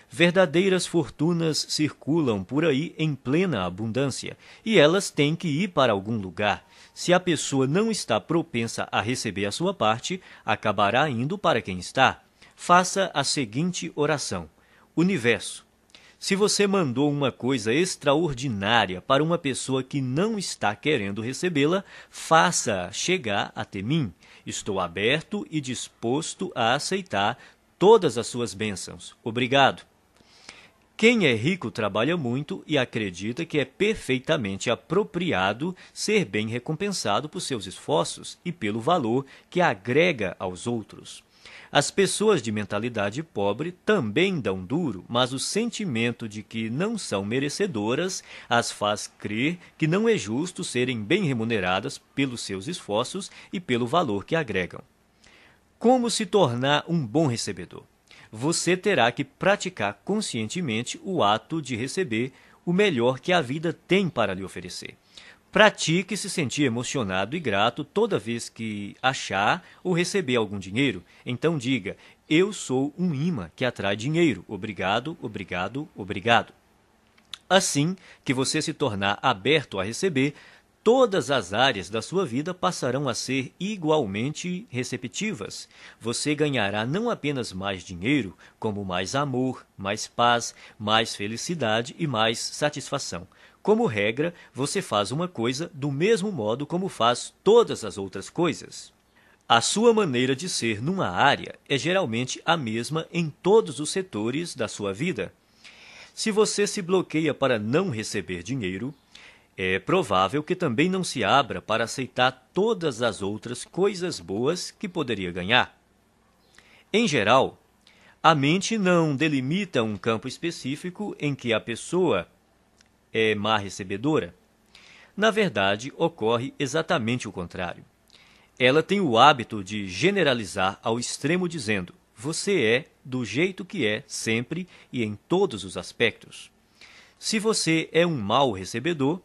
Verdadeiras fortunas circulam por aí em plena abundância e elas têm que ir para algum lugar. Se a pessoa não está propensa a receber a sua parte, acabará indo para quem está. Faça a seguinte oração: Universo se você mandou uma coisa extraordinária para uma pessoa que não está querendo recebê-la, faça chegar até mim. Estou aberto e disposto a aceitar todas as suas bênçãos. Obrigado. Quem é rico trabalha muito e acredita que é perfeitamente apropriado ser bem recompensado por seus esforços e pelo valor que agrega aos outros. As pessoas de mentalidade pobre também dão duro, mas o sentimento de que não são merecedoras as faz crer que não é justo serem bem remuneradas pelos seus esforços e pelo valor que agregam. Como se tornar um bom recebedor? Você terá que praticar conscientemente o ato de receber o melhor que a vida tem para lhe oferecer. Pratique se sentir emocionado e grato toda vez que achar ou receber algum dinheiro. Então diga: Eu sou um imã que atrai dinheiro. Obrigado, obrigado, obrigado. Assim que você se tornar aberto a receber, todas as áreas da sua vida passarão a ser igualmente receptivas. Você ganhará não apenas mais dinheiro, como mais amor, mais paz, mais felicidade e mais satisfação. Como regra, você faz uma coisa do mesmo modo como faz todas as outras coisas. A sua maneira de ser numa área é geralmente a mesma em todos os setores da sua vida. Se você se bloqueia para não receber dinheiro, é provável que também não se abra para aceitar todas as outras coisas boas que poderia ganhar. Em geral, a mente não delimita um campo específico em que a pessoa é má recebedora. Na verdade, ocorre exatamente o contrário. Ela tem o hábito de generalizar ao extremo dizendo: você é do jeito que é sempre e em todos os aspectos. Se você é um mau recebedor,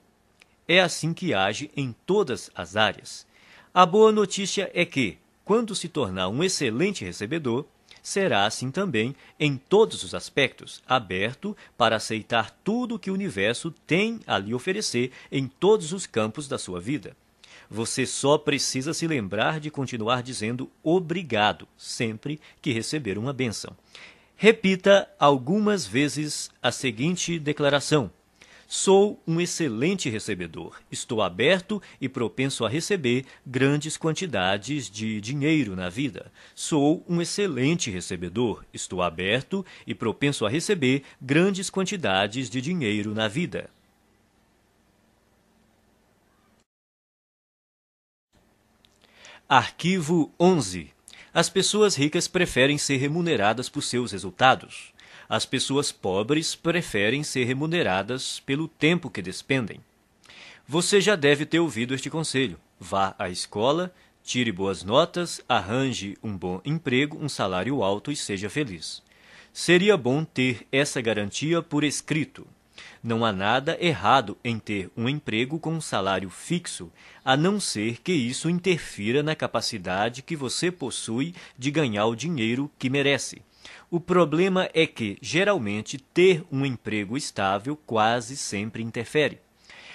é assim que age em todas as áreas. A boa notícia é que, quando se tornar um excelente recebedor, será assim também em todos os aspectos, aberto para aceitar tudo que o universo tem a lhe oferecer em todos os campos da sua vida. Você só precisa se lembrar de continuar dizendo obrigado sempre que receber uma bênção. Repita algumas vezes a seguinte declaração: Sou um excelente recebedor. Estou aberto e propenso a receber grandes quantidades de dinheiro na vida. Sou um excelente recebedor. Estou aberto e propenso a receber grandes quantidades de dinheiro na vida. Arquivo 11. As pessoas ricas preferem ser remuneradas por seus resultados as pessoas pobres preferem ser remuneradas pelo tempo que despendem. Você já deve ter ouvido este conselho. Vá à escola, tire boas notas, arranje um bom emprego, um salário alto e seja feliz. Seria bom ter essa garantia por escrito. Não há nada errado em ter um emprego com um salário fixo, a não ser que isso interfira na capacidade que você possui de ganhar o dinheiro que merece. O problema é que, geralmente, ter um emprego estável quase sempre interfere.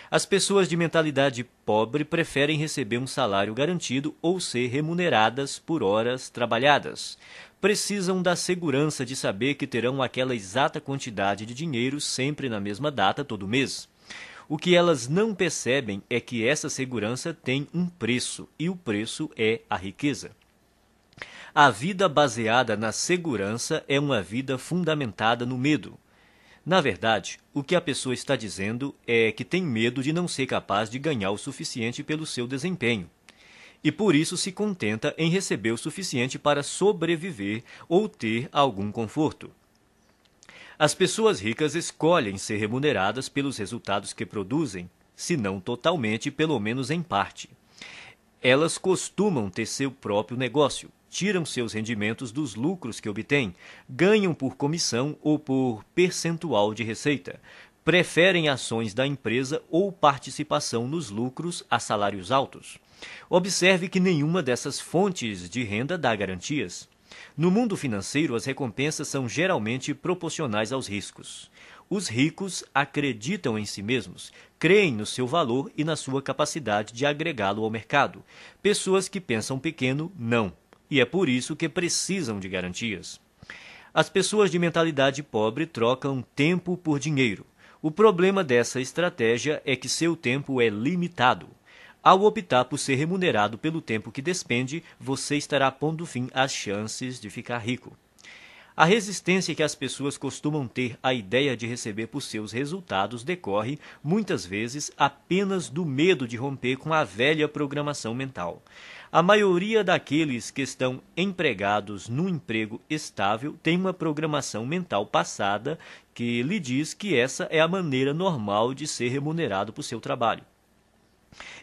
As pessoas de mentalidade pobre preferem receber um salário garantido ou ser remuneradas por horas trabalhadas. Precisam da segurança de saber que terão aquela exata quantidade de dinheiro sempre na mesma data todo mês. O que elas não percebem é que essa segurança tem um preço, e o preço é a riqueza. A vida baseada na segurança é uma vida fundamentada no medo. Na verdade, o que a pessoa está dizendo é que tem medo de não ser capaz de ganhar o suficiente pelo seu desempenho. E por isso se contenta em receber o suficiente para sobreviver ou ter algum conforto. As pessoas ricas escolhem ser remuneradas pelos resultados que produzem, se não totalmente, pelo menos em parte. Elas costumam ter seu próprio negócio, tiram seus rendimentos dos lucros que obtêm, ganham por comissão ou por percentual de receita, preferem ações da empresa ou participação nos lucros a salários altos. Observe que nenhuma dessas fontes de renda dá garantias. No mundo financeiro, as recompensas são geralmente proporcionais aos riscos. Os ricos acreditam em si mesmos, creem no seu valor e na sua capacidade de agregá-lo ao mercado. Pessoas que pensam pequeno, não e é por isso que precisam de garantias. As pessoas de mentalidade pobre trocam tempo por dinheiro. O problema dessa estratégia é que seu tempo é limitado. Ao optar por ser remunerado pelo tempo que despende, você estará pondo fim às chances de ficar rico. A resistência que as pessoas costumam ter à ideia de receber por seus resultados decorre, muitas vezes, apenas do medo de romper com a velha programação mental. A maioria daqueles que estão empregados num emprego estável tem uma programação mental passada que lhe diz que essa é a maneira normal de ser remunerado por seu trabalho.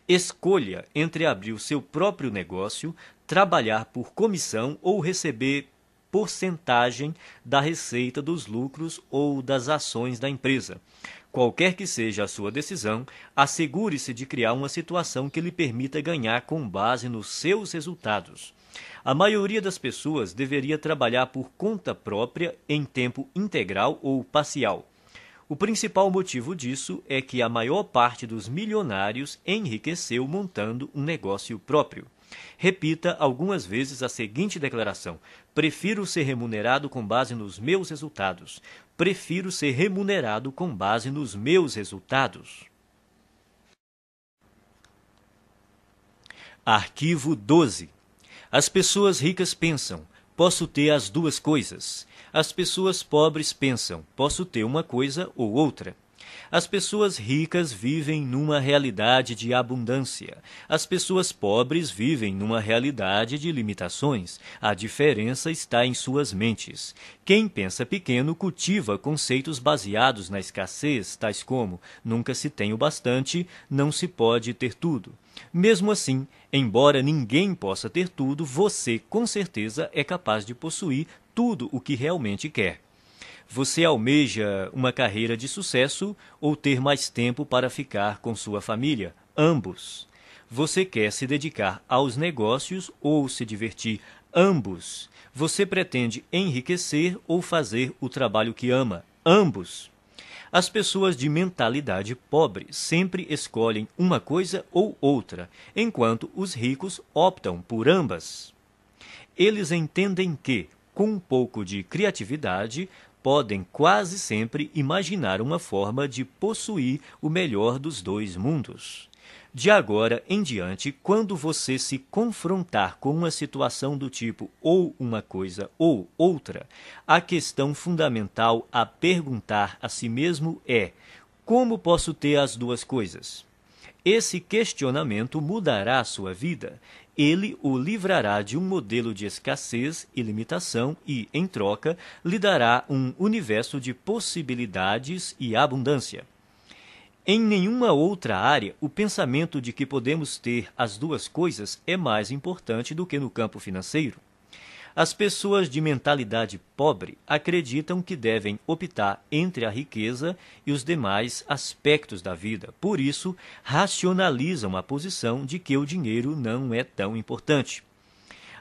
Escolha entre abrir o seu próprio negócio, trabalhar por comissão ou receber porcentagem da receita dos lucros ou das ações da empresa. Qualquer que seja a sua decisão, assegure-se de criar uma situação que lhe permita ganhar com base nos seus resultados. A maioria das pessoas deveria trabalhar por conta própria em tempo integral ou parcial. O principal motivo disso é que a maior parte dos milionários enriqueceu montando um negócio próprio. Repita algumas vezes a seguinte declaração: Prefiro ser remunerado com base nos meus resultados. Prefiro ser remunerado com base nos meus resultados. Arquivo 12. As pessoas ricas pensam: posso ter as duas coisas. As pessoas pobres pensam: posso ter uma coisa ou outra. As pessoas ricas vivem numa realidade de abundância. As pessoas pobres vivem numa realidade de limitações. A diferença está em suas mentes. Quem pensa pequeno cultiva conceitos baseados na escassez, tais como nunca se tem o bastante, não se pode ter tudo. Mesmo assim, embora ninguém possa ter tudo, você com certeza é capaz de possuir tudo o que realmente quer. Você almeja uma carreira de sucesso ou ter mais tempo para ficar com sua família? Ambos. Você quer se dedicar aos negócios ou se divertir? Ambos. Você pretende enriquecer ou fazer o trabalho que ama? Ambos. As pessoas de mentalidade pobre sempre escolhem uma coisa ou outra, enquanto os ricos optam por ambas. Eles entendem que, com um pouco de criatividade, podem quase sempre imaginar uma forma de possuir o melhor dos dois mundos. De agora em diante, quando você se confrontar com uma situação do tipo ou uma coisa ou outra, a questão fundamental a perguntar a si mesmo é: como posso ter as duas coisas? Esse questionamento mudará sua vida. Ele o livrará de um modelo de escassez e limitação e, em troca, lhe dará um universo de possibilidades e abundância. Em nenhuma outra área, o pensamento de que podemos ter as duas coisas é mais importante do que no campo financeiro. As pessoas de mentalidade pobre acreditam que devem optar entre a riqueza e os demais aspectos da vida. Por isso, racionalizam a posição de que o dinheiro não é tão importante.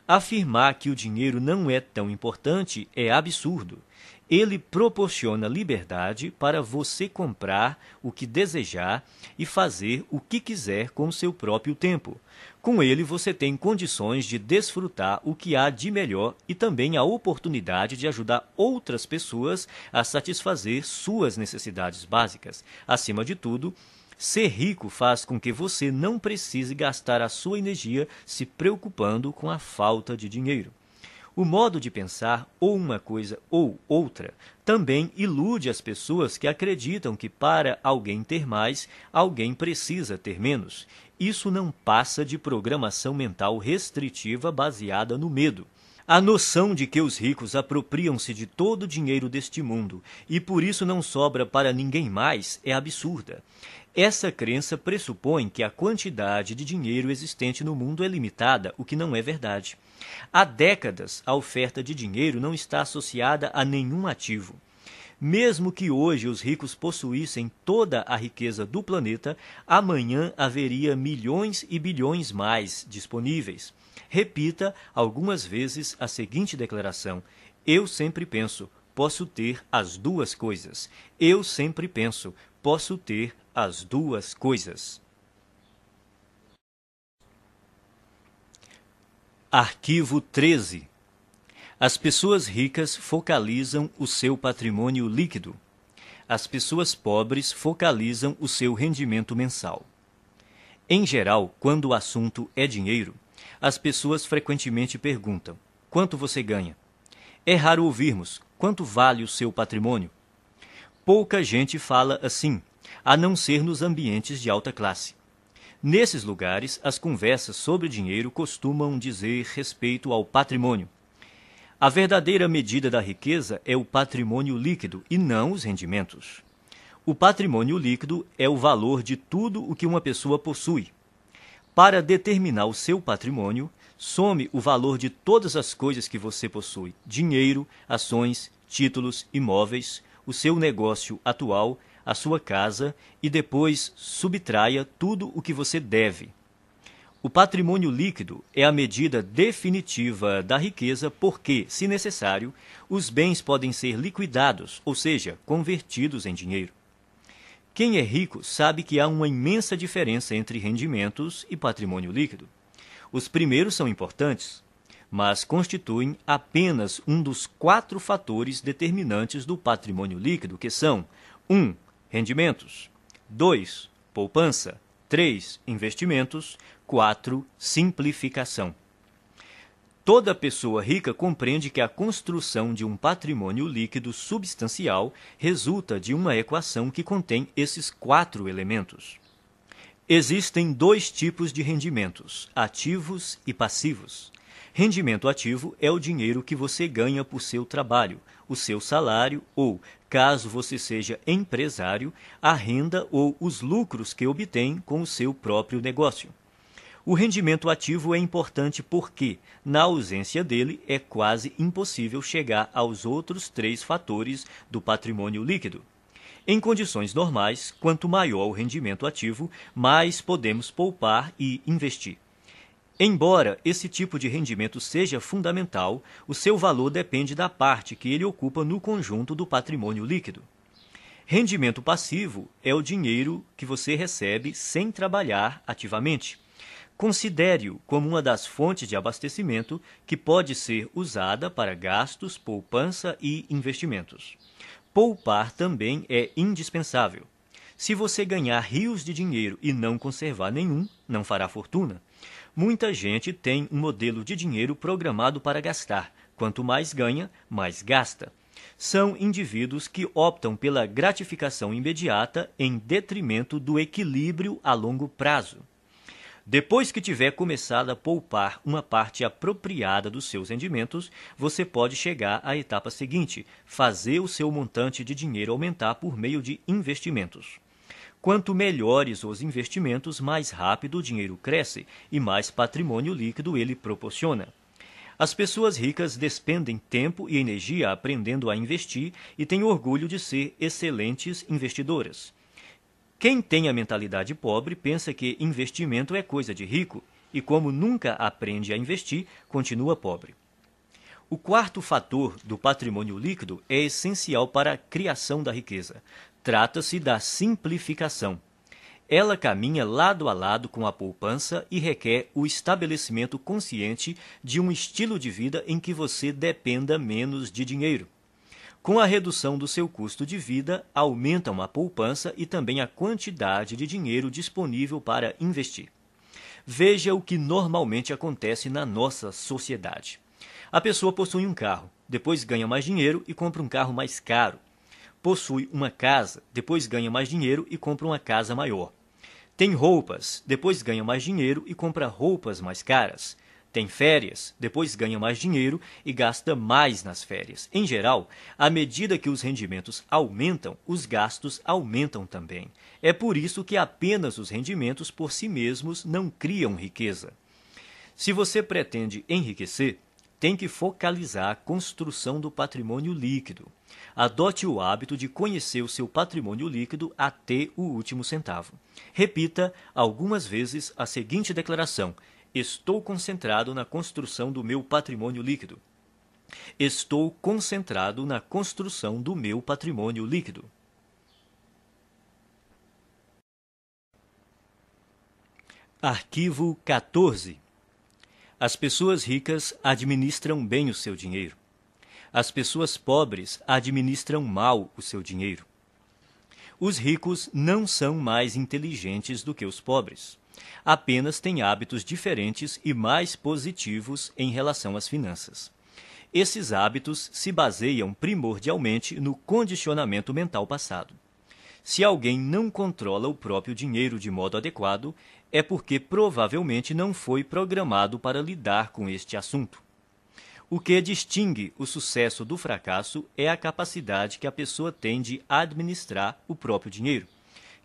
Afirmar que o dinheiro não é tão importante é absurdo. Ele proporciona liberdade para você comprar o que desejar e fazer o que quiser com seu próprio tempo. Com ele, você tem condições de desfrutar o que há de melhor e também a oportunidade de ajudar outras pessoas a satisfazer suas necessidades básicas. Acima de tudo, Ser rico faz com que você não precise gastar a sua energia se preocupando com a falta de dinheiro. O modo de pensar, ou uma coisa ou outra, também ilude as pessoas que acreditam que para alguém ter mais, alguém precisa ter menos. Isso não passa de programação mental restritiva baseada no medo. A noção de que os ricos apropriam-se de todo o dinheiro deste mundo e por isso não sobra para ninguém mais é absurda. Essa crença pressupõe que a quantidade de dinheiro existente no mundo é limitada, o que não é verdade. Há décadas, a oferta de dinheiro não está associada a nenhum ativo. Mesmo que hoje os ricos possuíssem toda a riqueza do planeta, amanhã haveria milhões e bilhões mais disponíveis. Repita algumas vezes a seguinte declaração: Eu sempre penso, posso ter as duas coisas. Eu sempre penso, posso ter as duas coisas. Arquivo 13. As pessoas ricas focalizam o seu patrimônio líquido. As pessoas pobres focalizam o seu rendimento mensal. Em geral, quando o assunto é dinheiro, as pessoas frequentemente perguntam: quanto você ganha? É raro ouvirmos quanto vale o seu patrimônio? Pouca gente fala assim, a não ser nos ambientes de alta classe. Nesses lugares, as conversas sobre dinheiro costumam dizer respeito ao patrimônio. A verdadeira medida da riqueza é o patrimônio líquido e não os rendimentos. O patrimônio líquido é o valor de tudo o que uma pessoa possui. Para determinar o seu patrimônio, some o valor de todas as coisas que você possui: dinheiro, ações, títulos, imóveis, o seu negócio atual, a sua casa e depois subtraia tudo o que você deve. O patrimônio líquido é a medida definitiva da riqueza porque, se necessário, os bens podem ser liquidados, ou seja, convertidos em dinheiro. Quem é rico sabe que há uma imensa diferença entre rendimentos e patrimônio líquido. Os primeiros são importantes, mas constituem apenas um dos quatro fatores determinantes do patrimônio líquido, que são 1. Um, rendimentos 2. Poupança 3. Investimentos 4. Simplificação Toda pessoa rica compreende que a construção de um patrimônio líquido substancial resulta de uma equação que contém esses quatro elementos. Existem dois tipos de rendimentos, ativos e passivos. Rendimento ativo é o dinheiro que você ganha por seu trabalho, o seu salário ou, caso você seja empresário, a renda ou os lucros que obtém com o seu próprio negócio. O rendimento ativo é importante porque, na ausência dele, é quase impossível chegar aos outros três fatores do patrimônio líquido. Em condições normais, quanto maior o rendimento ativo, mais podemos poupar e investir. Embora esse tipo de rendimento seja fundamental, o seu valor depende da parte que ele ocupa no conjunto do patrimônio líquido. Rendimento passivo é o dinheiro que você recebe sem trabalhar ativamente. Considere-o como uma das fontes de abastecimento que pode ser usada para gastos, poupança e investimentos. Poupar também é indispensável. Se você ganhar rios de dinheiro e não conservar nenhum, não fará fortuna. Muita gente tem um modelo de dinheiro programado para gastar. Quanto mais ganha, mais gasta. São indivíduos que optam pela gratificação imediata em detrimento do equilíbrio a longo prazo. Depois que tiver começado a poupar uma parte apropriada dos seus rendimentos, você pode chegar à etapa seguinte: fazer o seu montante de dinheiro aumentar por meio de investimentos. Quanto melhores os investimentos, mais rápido o dinheiro cresce e mais patrimônio líquido ele proporciona. As pessoas ricas despendem tempo e energia aprendendo a investir e têm orgulho de ser excelentes investidoras. Quem tem a mentalidade pobre pensa que investimento é coisa de rico e, como nunca aprende a investir, continua pobre. O quarto fator do patrimônio líquido é essencial para a criação da riqueza. Trata-se da simplificação. Ela caminha lado a lado com a poupança e requer o estabelecimento consciente de um estilo de vida em que você dependa menos de dinheiro. Com a redução do seu custo de vida, aumentam a poupança e também a quantidade de dinheiro disponível para investir. Veja o que normalmente acontece na nossa sociedade. A pessoa possui um carro, depois ganha mais dinheiro e compra um carro mais caro. Possui uma casa, depois ganha mais dinheiro e compra uma casa maior. Tem roupas, depois ganha mais dinheiro e compra roupas mais caras. Tem férias, depois ganha mais dinheiro e gasta mais nas férias. Em geral, à medida que os rendimentos aumentam, os gastos aumentam também. É por isso que apenas os rendimentos por si mesmos não criam riqueza. Se você pretende enriquecer, tem que focalizar a construção do patrimônio líquido. Adote o hábito de conhecer o seu patrimônio líquido até o último centavo. Repita algumas vezes a seguinte declaração: Estou concentrado na construção do meu patrimônio líquido. Estou concentrado na construção do meu patrimônio líquido. Arquivo 14 As pessoas ricas administram bem o seu dinheiro. As pessoas pobres administram mal o seu dinheiro. Os ricos não são mais inteligentes do que os pobres. Apenas têm hábitos diferentes e mais positivos em relação às finanças. Esses hábitos se baseiam primordialmente no condicionamento mental passado. Se alguém não controla o próprio dinheiro de modo adequado, é porque provavelmente não foi programado para lidar com este assunto. O que distingue o sucesso do fracasso é a capacidade que a pessoa tem de administrar o próprio dinheiro.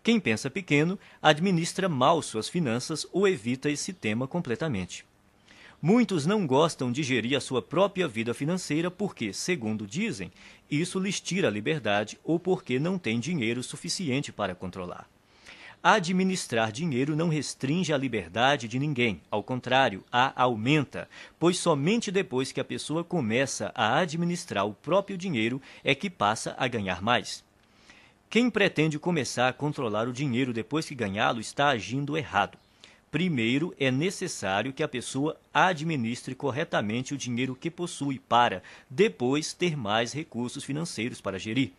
Quem pensa pequeno administra mal suas finanças ou evita esse tema completamente. Muitos não gostam de gerir a sua própria vida financeira porque, segundo dizem, isso lhes tira a liberdade ou porque não têm dinheiro suficiente para controlar. Administrar dinheiro não restringe a liberdade de ninguém, ao contrário, a aumenta, pois somente depois que a pessoa começa a administrar o próprio dinheiro é que passa a ganhar mais. Quem pretende começar a controlar o dinheiro depois que ganhá-lo está agindo errado. Primeiro, é necessário que a pessoa administre corretamente o dinheiro que possui para, depois, ter mais recursos financeiros para gerir.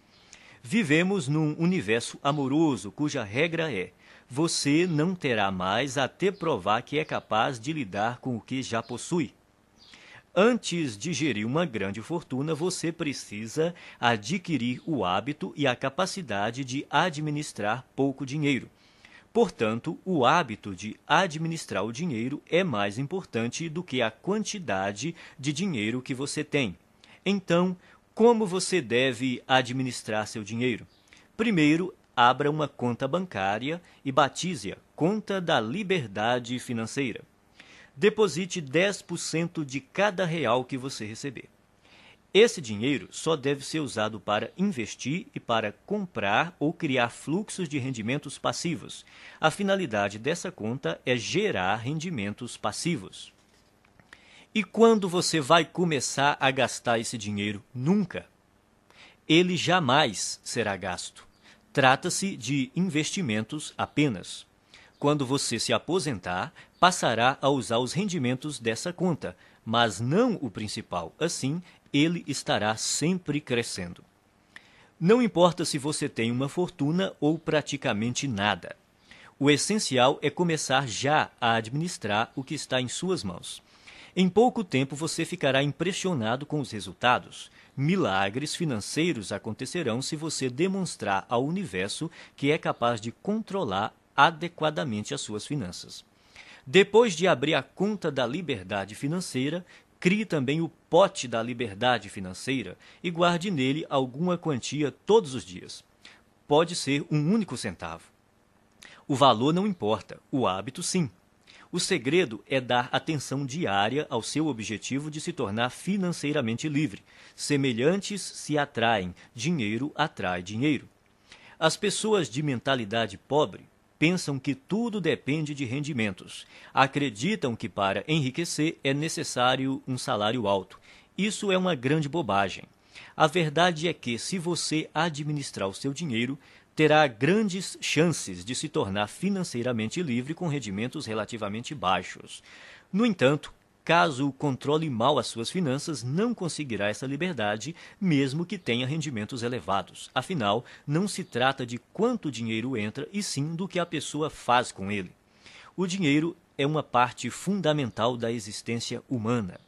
Vivemos num universo amoroso cuja regra é: você não terá mais até provar que é capaz de lidar com o que já possui. Antes de gerir uma grande fortuna, você precisa adquirir o hábito e a capacidade de administrar pouco dinheiro. Portanto, o hábito de administrar o dinheiro é mais importante do que a quantidade de dinheiro que você tem. Então, como você deve administrar seu dinheiro? Primeiro, abra uma conta bancária e batize-a Conta da Liberdade Financeira deposite 10% de cada real que você receber. Esse dinheiro só deve ser usado para investir e para comprar ou criar fluxos de rendimentos passivos. A finalidade dessa conta é gerar rendimentos passivos. E quando você vai começar a gastar esse dinheiro? Nunca. Ele jamais será gasto. Trata-se de investimentos apenas. Quando você se aposentar, passará a usar os rendimentos dessa conta, mas não o principal. Assim, ele estará sempre crescendo. Não importa se você tem uma fortuna ou praticamente nada. O essencial é começar já a administrar o que está em suas mãos. Em pouco tempo você ficará impressionado com os resultados. Milagres financeiros acontecerão se você demonstrar ao universo que é capaz de controlar adequadamente as suas finanças. Depois de abrir a conta da liberdade financeira, crie também o pote da liberdade financeira e guarde nele alguma quantia todos os dias. Pode ser um único centavo. O valor não importa, o hábito sim. O segredo é dar atenção diária ao seu objetivo de se tornar financeiramente livre. Semelhantes se atraem, dinheiro atrai dinheiro. As pessoas de mentalidade pobre pensam que tudo depende de rendimentos. Acreditam que para enriquecer é necessário um salário alto. Isso é uma grande bobagem. A verdade é que, se você administrar o seu dinheiro, terá grandes chances de se tornar financeiramente livre com rendimentos relativamente baixos. No entanto, Caso controle mal as suas finanças, não conseguirá essa liberdade, mesmo que tenha rendimentos elevados. Afinal, não se trata de quanto dinheiro entra, e sim do que a pessoa faz com ele. O dinheiro é uma parte fundamental da existência humana.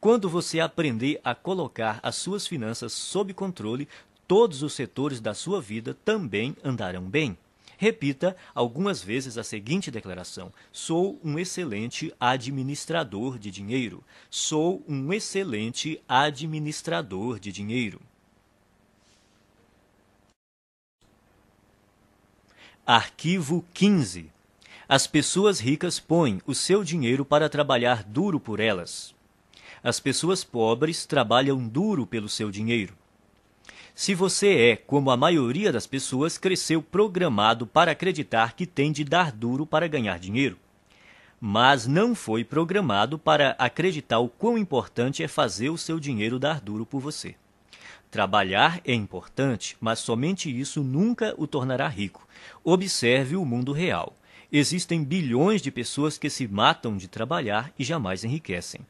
Quando você aprender a colocar as suas finanças sob controle, todos os setores da sua vida também andarão bem. Repita algumas vezes a seguinte declaração: Sou um excelente administrador de dinheiro. Sou um excelente administrador de dinheiro. Arquivo 15. As pessoas ricas põem o seu dinheiro para trabalhar duro por elas. As pessoas pobres trabalham duro pelo seu dinheiro. Se você é, como a maioria das pessoas, cresceu programado para acreditar que tem de dar duro para ganhar dinheiro, mas não foi programado para acreditar o quão importante é fazer o seu dinheiro dar duro por você. Trabalhar é importante, mas somente isso nunca o tornará rico. Observe o mundo real. Existem bilhões de pessoas que se matam de trabalhar e jamais enriquecem.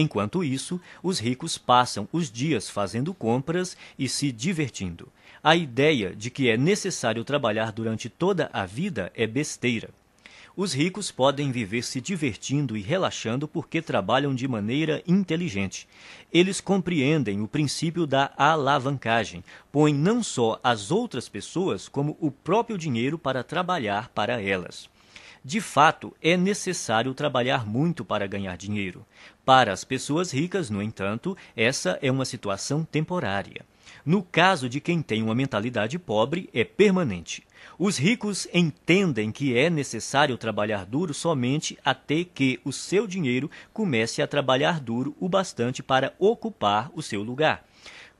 Enquanto isso, os ricos passam os dias fazendo compras e se divertindo. A ideia de que é necessário trabalhar durante toda a vida é besteira. Os ricos podem viver se divertindo e relaxando porque trabalham de maneira inteligente. Eles compreendem o princípio da alavancagem, põem não só as outras pessoas, como o próprio dinheiro para trabalhar para elas. De fato, é necessário trabalhar muito para ganhar dinheiro. Para as pessoas ricas, no entanto, essa é uma situação temporária. No caso de quem tem uma mentalidade pobre, é permanente. Os ricos entendem que é necessário trabalhar duro somente até que o seu dinheiro comece a trabalhar duro o bastante para ocupar o seu lugar.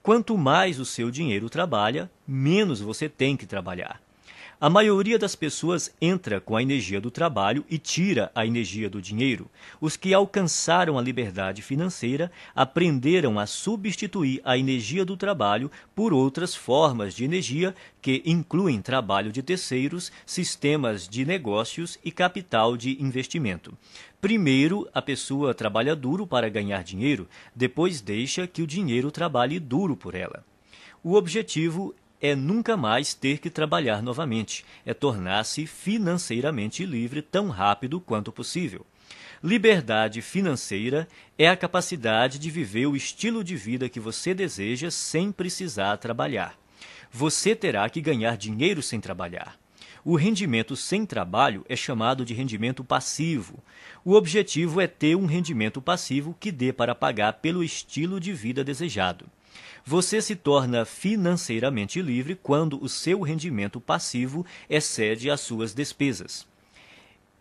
Quanto mais o seu dinheiro trabalha, menos você tem que trabalhar. A maioria das pessoas entra com a energia do trabalho e tira a energia do dinheiro. Os que alcançaram a liberdade financeira aprenderam a substituir a energia do trabalho por outras formas de energia que incluem trabalho de terceiros, sistemas de negócios e capital de investimento. Primeiro, a pessoa trabalha duro para ganhar dinheiro, depois deixa que o dinheiro trabalhe duro por ela. O objetivo é nunca mais ter que trabalhar novamente, é tornar-se financeiramente livre tão rápido quanto possível. Liberdade financeira é a capacidade de viver o estilo de vida que você deseja sem precisar trabalhar. Você terá que ganhar dinheiro sem trabalhar. O rendimento sem trabalho é chamado de rendimento passivo. O objetivo é ter um rendimento passivo que dê para pagar pelo estilo de vida desejado. Você se torna financeiramente livre quando o seu rendimento passivo excede as suas despesas.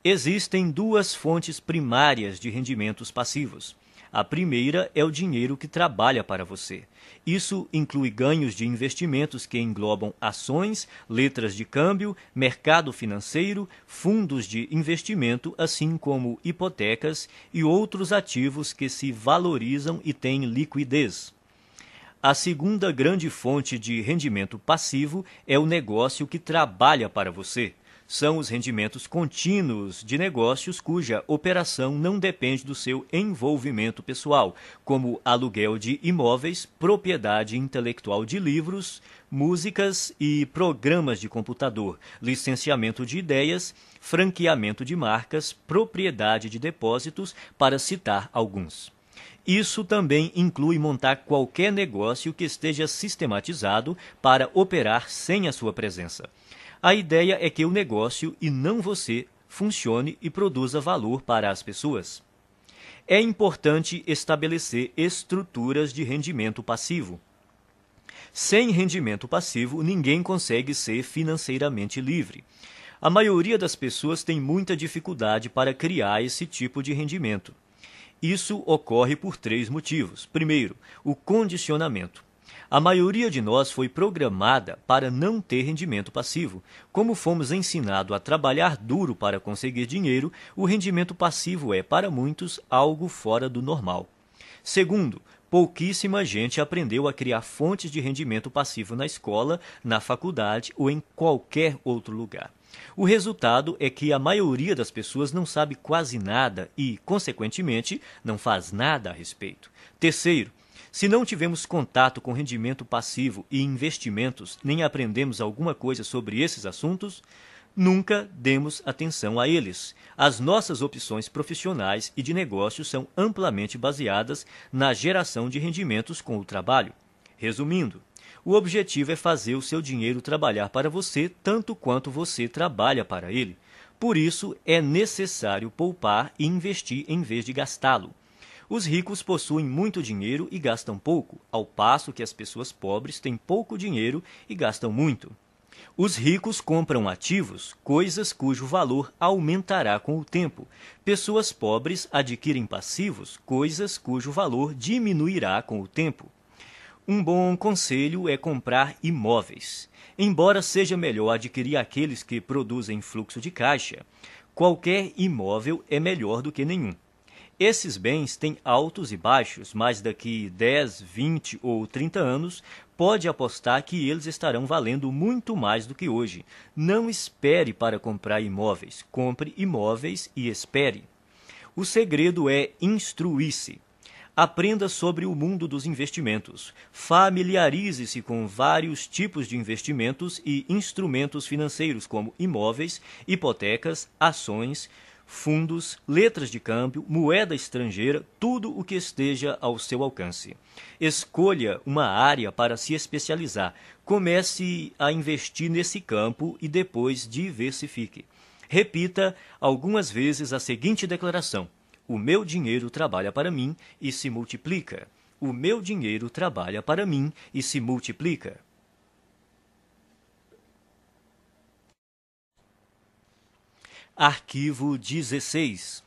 Existem duas fontes primárias de rendimentos passivos. A primeira é o dinheiro que trabalha para você. Isso inclui ganhos de investimentos que englobam ações, letras de câmbio, mercado financeiro, fundos de investimento, assim como hipotecas e outros ativos que se valorizam e têm liquidez. A segunda grande fonte de rendimento passivo é o negócio que trabalha para você. São os rendimentos contínuos de negócios cuja operação não depende do seu envolvimento pessoal, como aluguel de imóveis, propriedade intelectual de livros, músicas e programas de computador, licenciamento de ideias, franqueamento de marcas, propriedade de depósitos, para citar alguns. Isso também inclui montar qualquer negócio que esteja sistematizado para operar sem a sua presença. A ideia é que o negócio, e não você, funcione e produza valor para as pessoas. É importante estabelecer estruturas de rendimento passivo. Sem rendimento passivo, ninguém consegue ser financeiramente livre. A maioria das pessoas tem muita dificuldade para criar esse tipo de rendimento. Isso ocorre por três motivos. Primeiro, o condicionamento. A maioria de nós foi programada para não ter rendimento passivo. Como fomos ensinados a trabalhar duro para conseguir dinheiro, o rendimento passivo é, para muitos, algo fora do normal. Segundo, pouquíssima gente aprendeu a criar fontes de rendimento passivo na escola, na faculdade ou em qualquer outro lugar. O resultado é que a maioria das pessoas não sabe quase nada e, consequentemente, não faz nada a respeito. Terceiro, se não tivemos contato com rendimento passivo e investimentos, nem aprendemos alguma coisa sobre esses assuntos, nunca demos atenção a eles. As nossas opções profissionais e de negócio são amplamente baseadas na geração de rendimentos com o trabalho. Resumindo, o objetivo é fazer o seu dinheiro trabalhar para você tanto quanto você trabalha para ele. Por isso, é necessário poupar e investir em vez de gastá-lo. Os ricos possuem muito dinheiro e gastam pouco, ao passo que as pessoas pobres têm pouco dinheiro e gastam muito. Os ricos compram ativos, coisas cujo valor aumentará com o tempo. Pessoas pobres adquirem passivos, coisas cujo valor diminuirá com o tempo. Um bom conselho é comprar imóveis. Embora seja melhor adquirir aqueles que produzem fluxo de caixa, qualquer imóvel é melhor do que nenhum. Esses bens têm altos e baixos, mas daqui 10, 20 ou 30 anos pode apostar que eles estarão valendo muito mais do que hoje. Não espere para comprar imóveis, compre imóveis e espere. O segredo é instruir-se. Aprenda sobre o mundo dos investimentos. Familiarize-se com vários tipos de investimentos e instrumentos financeiros, como imóveis, hipotecas, ações, fundos, letras de câmbio, moeda estrangeira, tudo o que esteja ao seu alcance. Escolha uma área para se especializar. Comece a investir nesse campo e depois diversifique. Repita algumas vezes a seguinte declaração: o meu dinheiro trabalha para mim e se multiplica. O meu dinheiro trabalha para mim e se multiplica. Arquivo 16.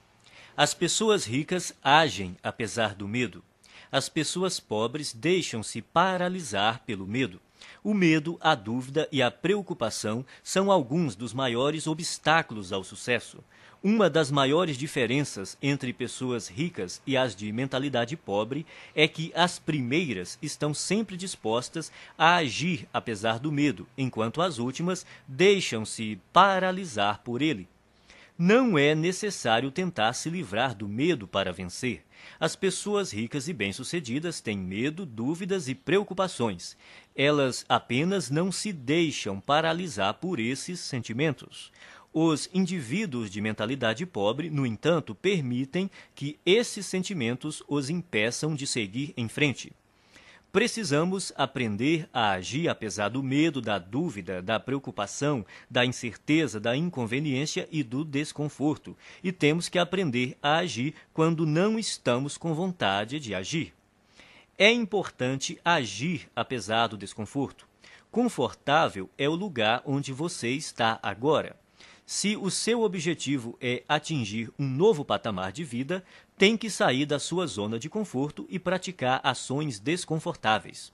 As pessoas ricas agem apesar do medo. As pessoas pobres deixam-se paralisar pelo medo. O medo, a dúvida e a preocupação são alguns dos maiores obstáculos ao sucesso. Uma das maiores diferenças entre pessoas ricas e as de mentalidade pobre é que as primeiras estão sempre dispostas a agir apesar do medo, enquanto as últimas deixam-se paralisar por ele. Não é necessário tentar se livrar do medo para vencer. As pessoas ricas e bem-sucedidas têm medo, dúvidas e preocupações. Elas apenas não se deixam paralisar por esses sentimentos. Os indivíduos de mentalidade pobre, no entanto, permitem que esses sentimentos os impeçam de seguir em frente. Precisamos aprender a agir apesar do medo, da dúvida, da preocupação, da incerteza, da inconveniência e do desconforto. E temos que aprender a agir quando não estamos com vontade de agir. É importante agir apesar do desconforto. Confortável é o lugar onde você está agora. Se o seu objetivo é atingir um novo patamar de vida, tem que sair da sua zona de conforto e praticar ações desconfortáveis.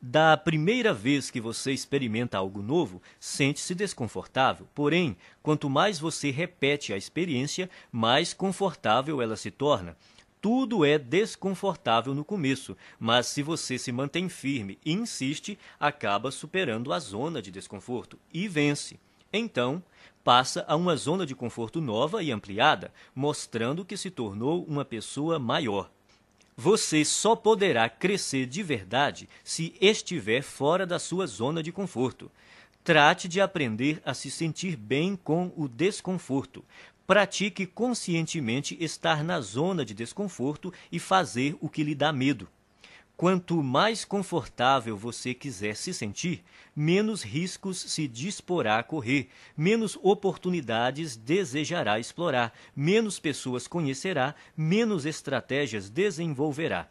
Da primeira vez que você experimenta algo novo, sente-se desconfortável. Porém, quanto mais você repete a experiência, mais confortável ela se torna. Tudo é desconfortável no começo, mas se você se mantém firme e insiste, acaba superando a zona de desconforto e vence. Então, passa a uma zona de conforto nova e ampliada, mostrando que se tornou uma pessoa maior. Você só poderá crescer de verdade se estiver fora da sua zona de conforto. Trate de aprender a se sentir bem com o desconforto. Pratique conscientemente estar na zona de desconforto e fazer o que lhe dá medo. Quanto mais confortável você quiser se sentir, menos riscos se disporá a correr, menos oportunidades desejará explorar, menos pessoas conhecerá, menos estratégias desenvolverá.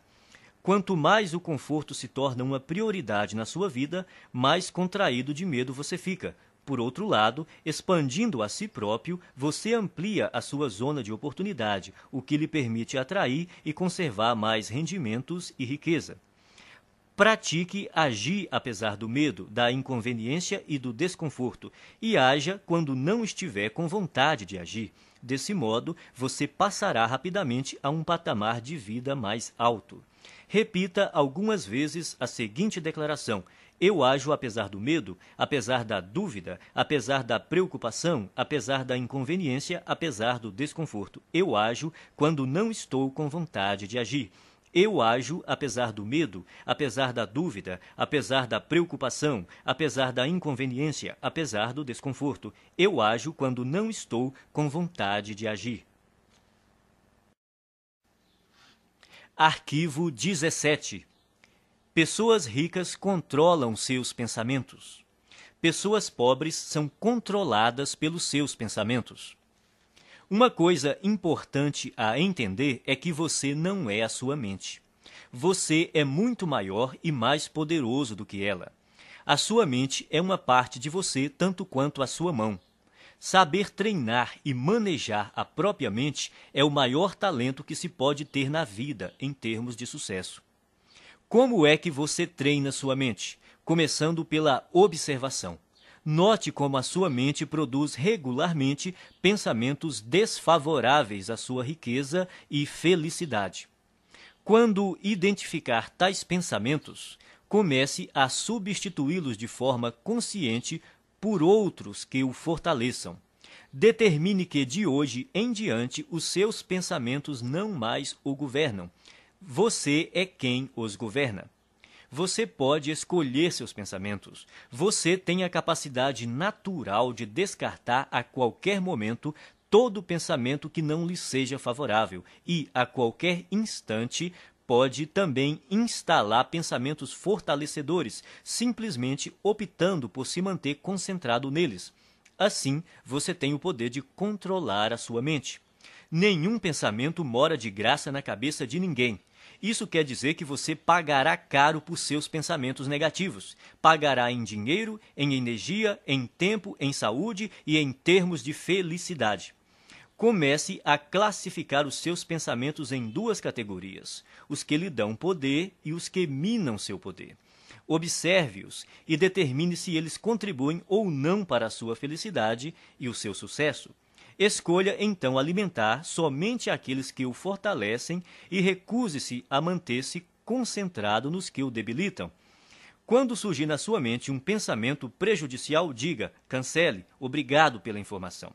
Quanto mais o conforto se torna uma prioridade na sua vida, mais contraído de medo você fica, por outro lado, expandindo a si próprio, você amplia a sua zona de oportunidade, o que lhe permite atrair e conservar mais rendimentos e riqueza. Pratique agir apesar do medo, da inconveniência e do desconforto, e haja quando não estiver com vontade de agir. Desse modo, você passará rapidamente a um patamar de vida mais alto. Repita algumas vezes a seguinte declaração: eu ajo apesar do medo, apesar da dúvida, apesar da preocupação, apesar da inconveniência, apesar do desconforto. Eu ajo quando não estou com vontade de agir. Eu ajo apesar do medo, apesar da dúvida, apesar da preocupação, apesar da inconveniência, apesar do desconforto. Eu ajo quando não estou com vontade de agir. Arquivo 17 Pessoas ricas controlam seus pensamentos. Pessoas pobres são controladas pelos seus pensamentos. Uma coisa importante a entender é que você não é a sua mente. Você é muito maior e mais poderoso do que ela. A sua mente é uma parte de você tanto quanto a sua mão. Saber treinar e manejar a própria mente é o maior talento que se pode ter na vida em termos de sucesso. Como é que você treina sua mente? Começando pela observação. Note como a sua mente produz regularmente pensamentos desfavoráveis à sua riqueza e felicidade. Quando identificar tais pensamentos, comece a substituí-los de forma consciente por outros que o fortaleçam. Determine que de hoje em diante os seus pensamentos não mais o governam você é quem os governa. Você pode escolher seus pensamentos. Você tem a capacidade natural de descartar a qualquer momento todo pensamento que não lhe seja favorável e, a qualquer instante, pode também instalar pensamentos fortalecedores, simplesmente optando por se manter concentrado neles. Assim, você tem o poder de controlar a sua mente. Nenhum pensamento mora de graça na cabeça de ninguém. Isso quer dizer que você pagará caro por seus pensamentos negativos. Pagará em dinheiro, em energia, em tempo, em saúde e em termos de felicidade. Comece a classificar os seus pensamentos em duas categorias: os que lhe dão poder e os que minam seu poder. Observe-os e determine se eles contribuem ou não para a sua felicidade e o seu sucesso. Escolha então alimentar somente aqueles que o fortalecem e recuse-se a manter-se concentrado nos que o debilitam. Quando surgir na sua mente um pensamento prejudicial, diga: cancele, obrigado pela informação.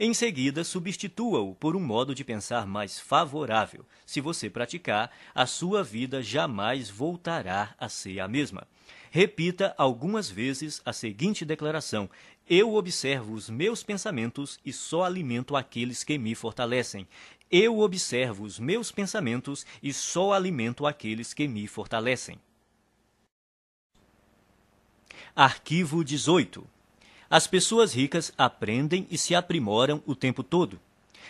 Em seguida, substitua-o por um modo de pensar mais favorável. Se você praticar, a sua vida jamais voltará a ser a mesma. Repita algumas vezes a seguinte declaração: eu observo os meus pensamentos e só alimento aqueles que me fortalecem. Eu observo os meus pensamentos e só alimento aqueles que me fortalecem. Arquivo 18. As pessoas ricas aprendem e se aprimoram o tempo todo.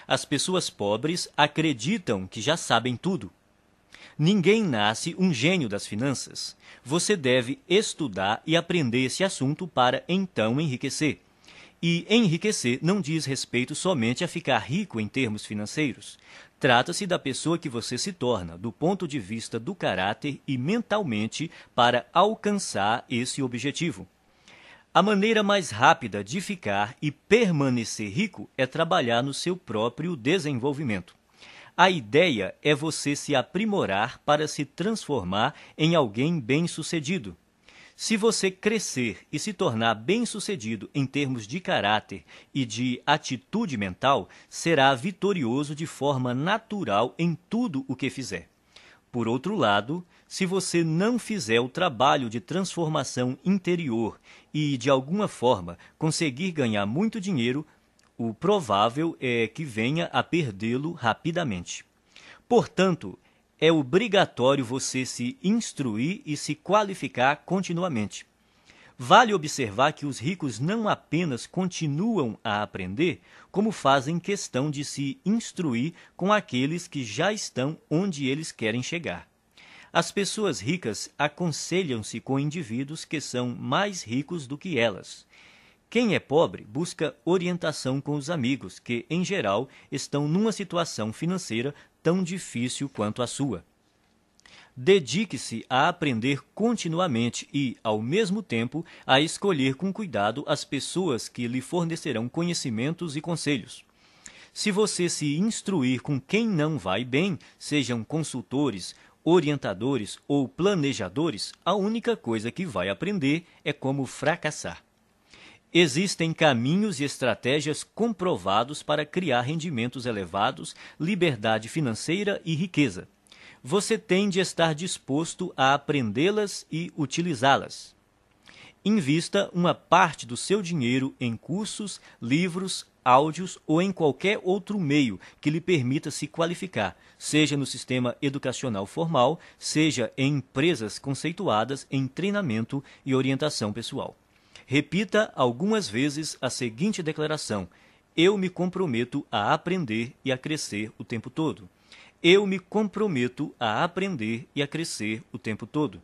As pessoas pobres acreditam que já sabem tudo. Ninguém nasce um gênio das finanças. Você deve estudar e aprender esse assunto para então enriquecer. E enriquecer não diz respeito somente a ficar rico em termos financeiros. Trata-se da pessoa que você se torna, do ponto de vista do caráter e mentalmente, para alcançar esse objetivo. A maneira mais rápida de ficar e permanecer rico é trabalhar no seu próprio desenvolvimento. A ideia é você se aprimorar para se transformar em alguém bem-sucedido. Se você crescer e se tornar bem-sucedido em termos de caráter e de atitude mental, será vitorioso de forma natural em tudo o que fizer. Por outro lado, se você não fizer o trabalho de transformação interior e, de alguma forma, conseguir ganhar muito dinheiro, o provável é que venha a perdê-lo rapidamente. Portanto, é obrigatório você se instruir e se qualificar continuamente. Vale observar que os ricos não apenas continuam a aprender, como fazem questão de se instruir com aqueles que já estão onde eles querem chegar. As pessoas ricas aconselham-se com indivíduos que são mais ricos do que elas. Quem é pobre busca orientação com os amigos, que, em geral, estão numa situação financeira tão difícil quanto a sua. Dedique-se a aprender continuamente e, ao mesmo tempo, a escolher com cuidado as pessoas que lhe fornecerão conhecimentos e conselhos. Se você se instruir com quem não vai bem, sejam consultores, orientadores ou planejadores, a única coisa que vai aprender é como fracassar. Existem caminhos e estratégias comprovados para criar rendimentos elevados, liberdade financeira e riqueza. Você tem de estar disposto a aprendê-las e utilizá-las. Invista uma parte do seu dinheiro em cursos, livros, áudios ou em qualquer outro meio que lhe permita se qualificar, seja no sistema educacional formal, seja em empresas conceituadas em treinamento e orientação pessoal. Repita algumas vezes a seguinte declaração: Eu me comprometo a aprender e a crescer o tempo todo. Eu me comprometo a aprender e a crescer o tempo todo.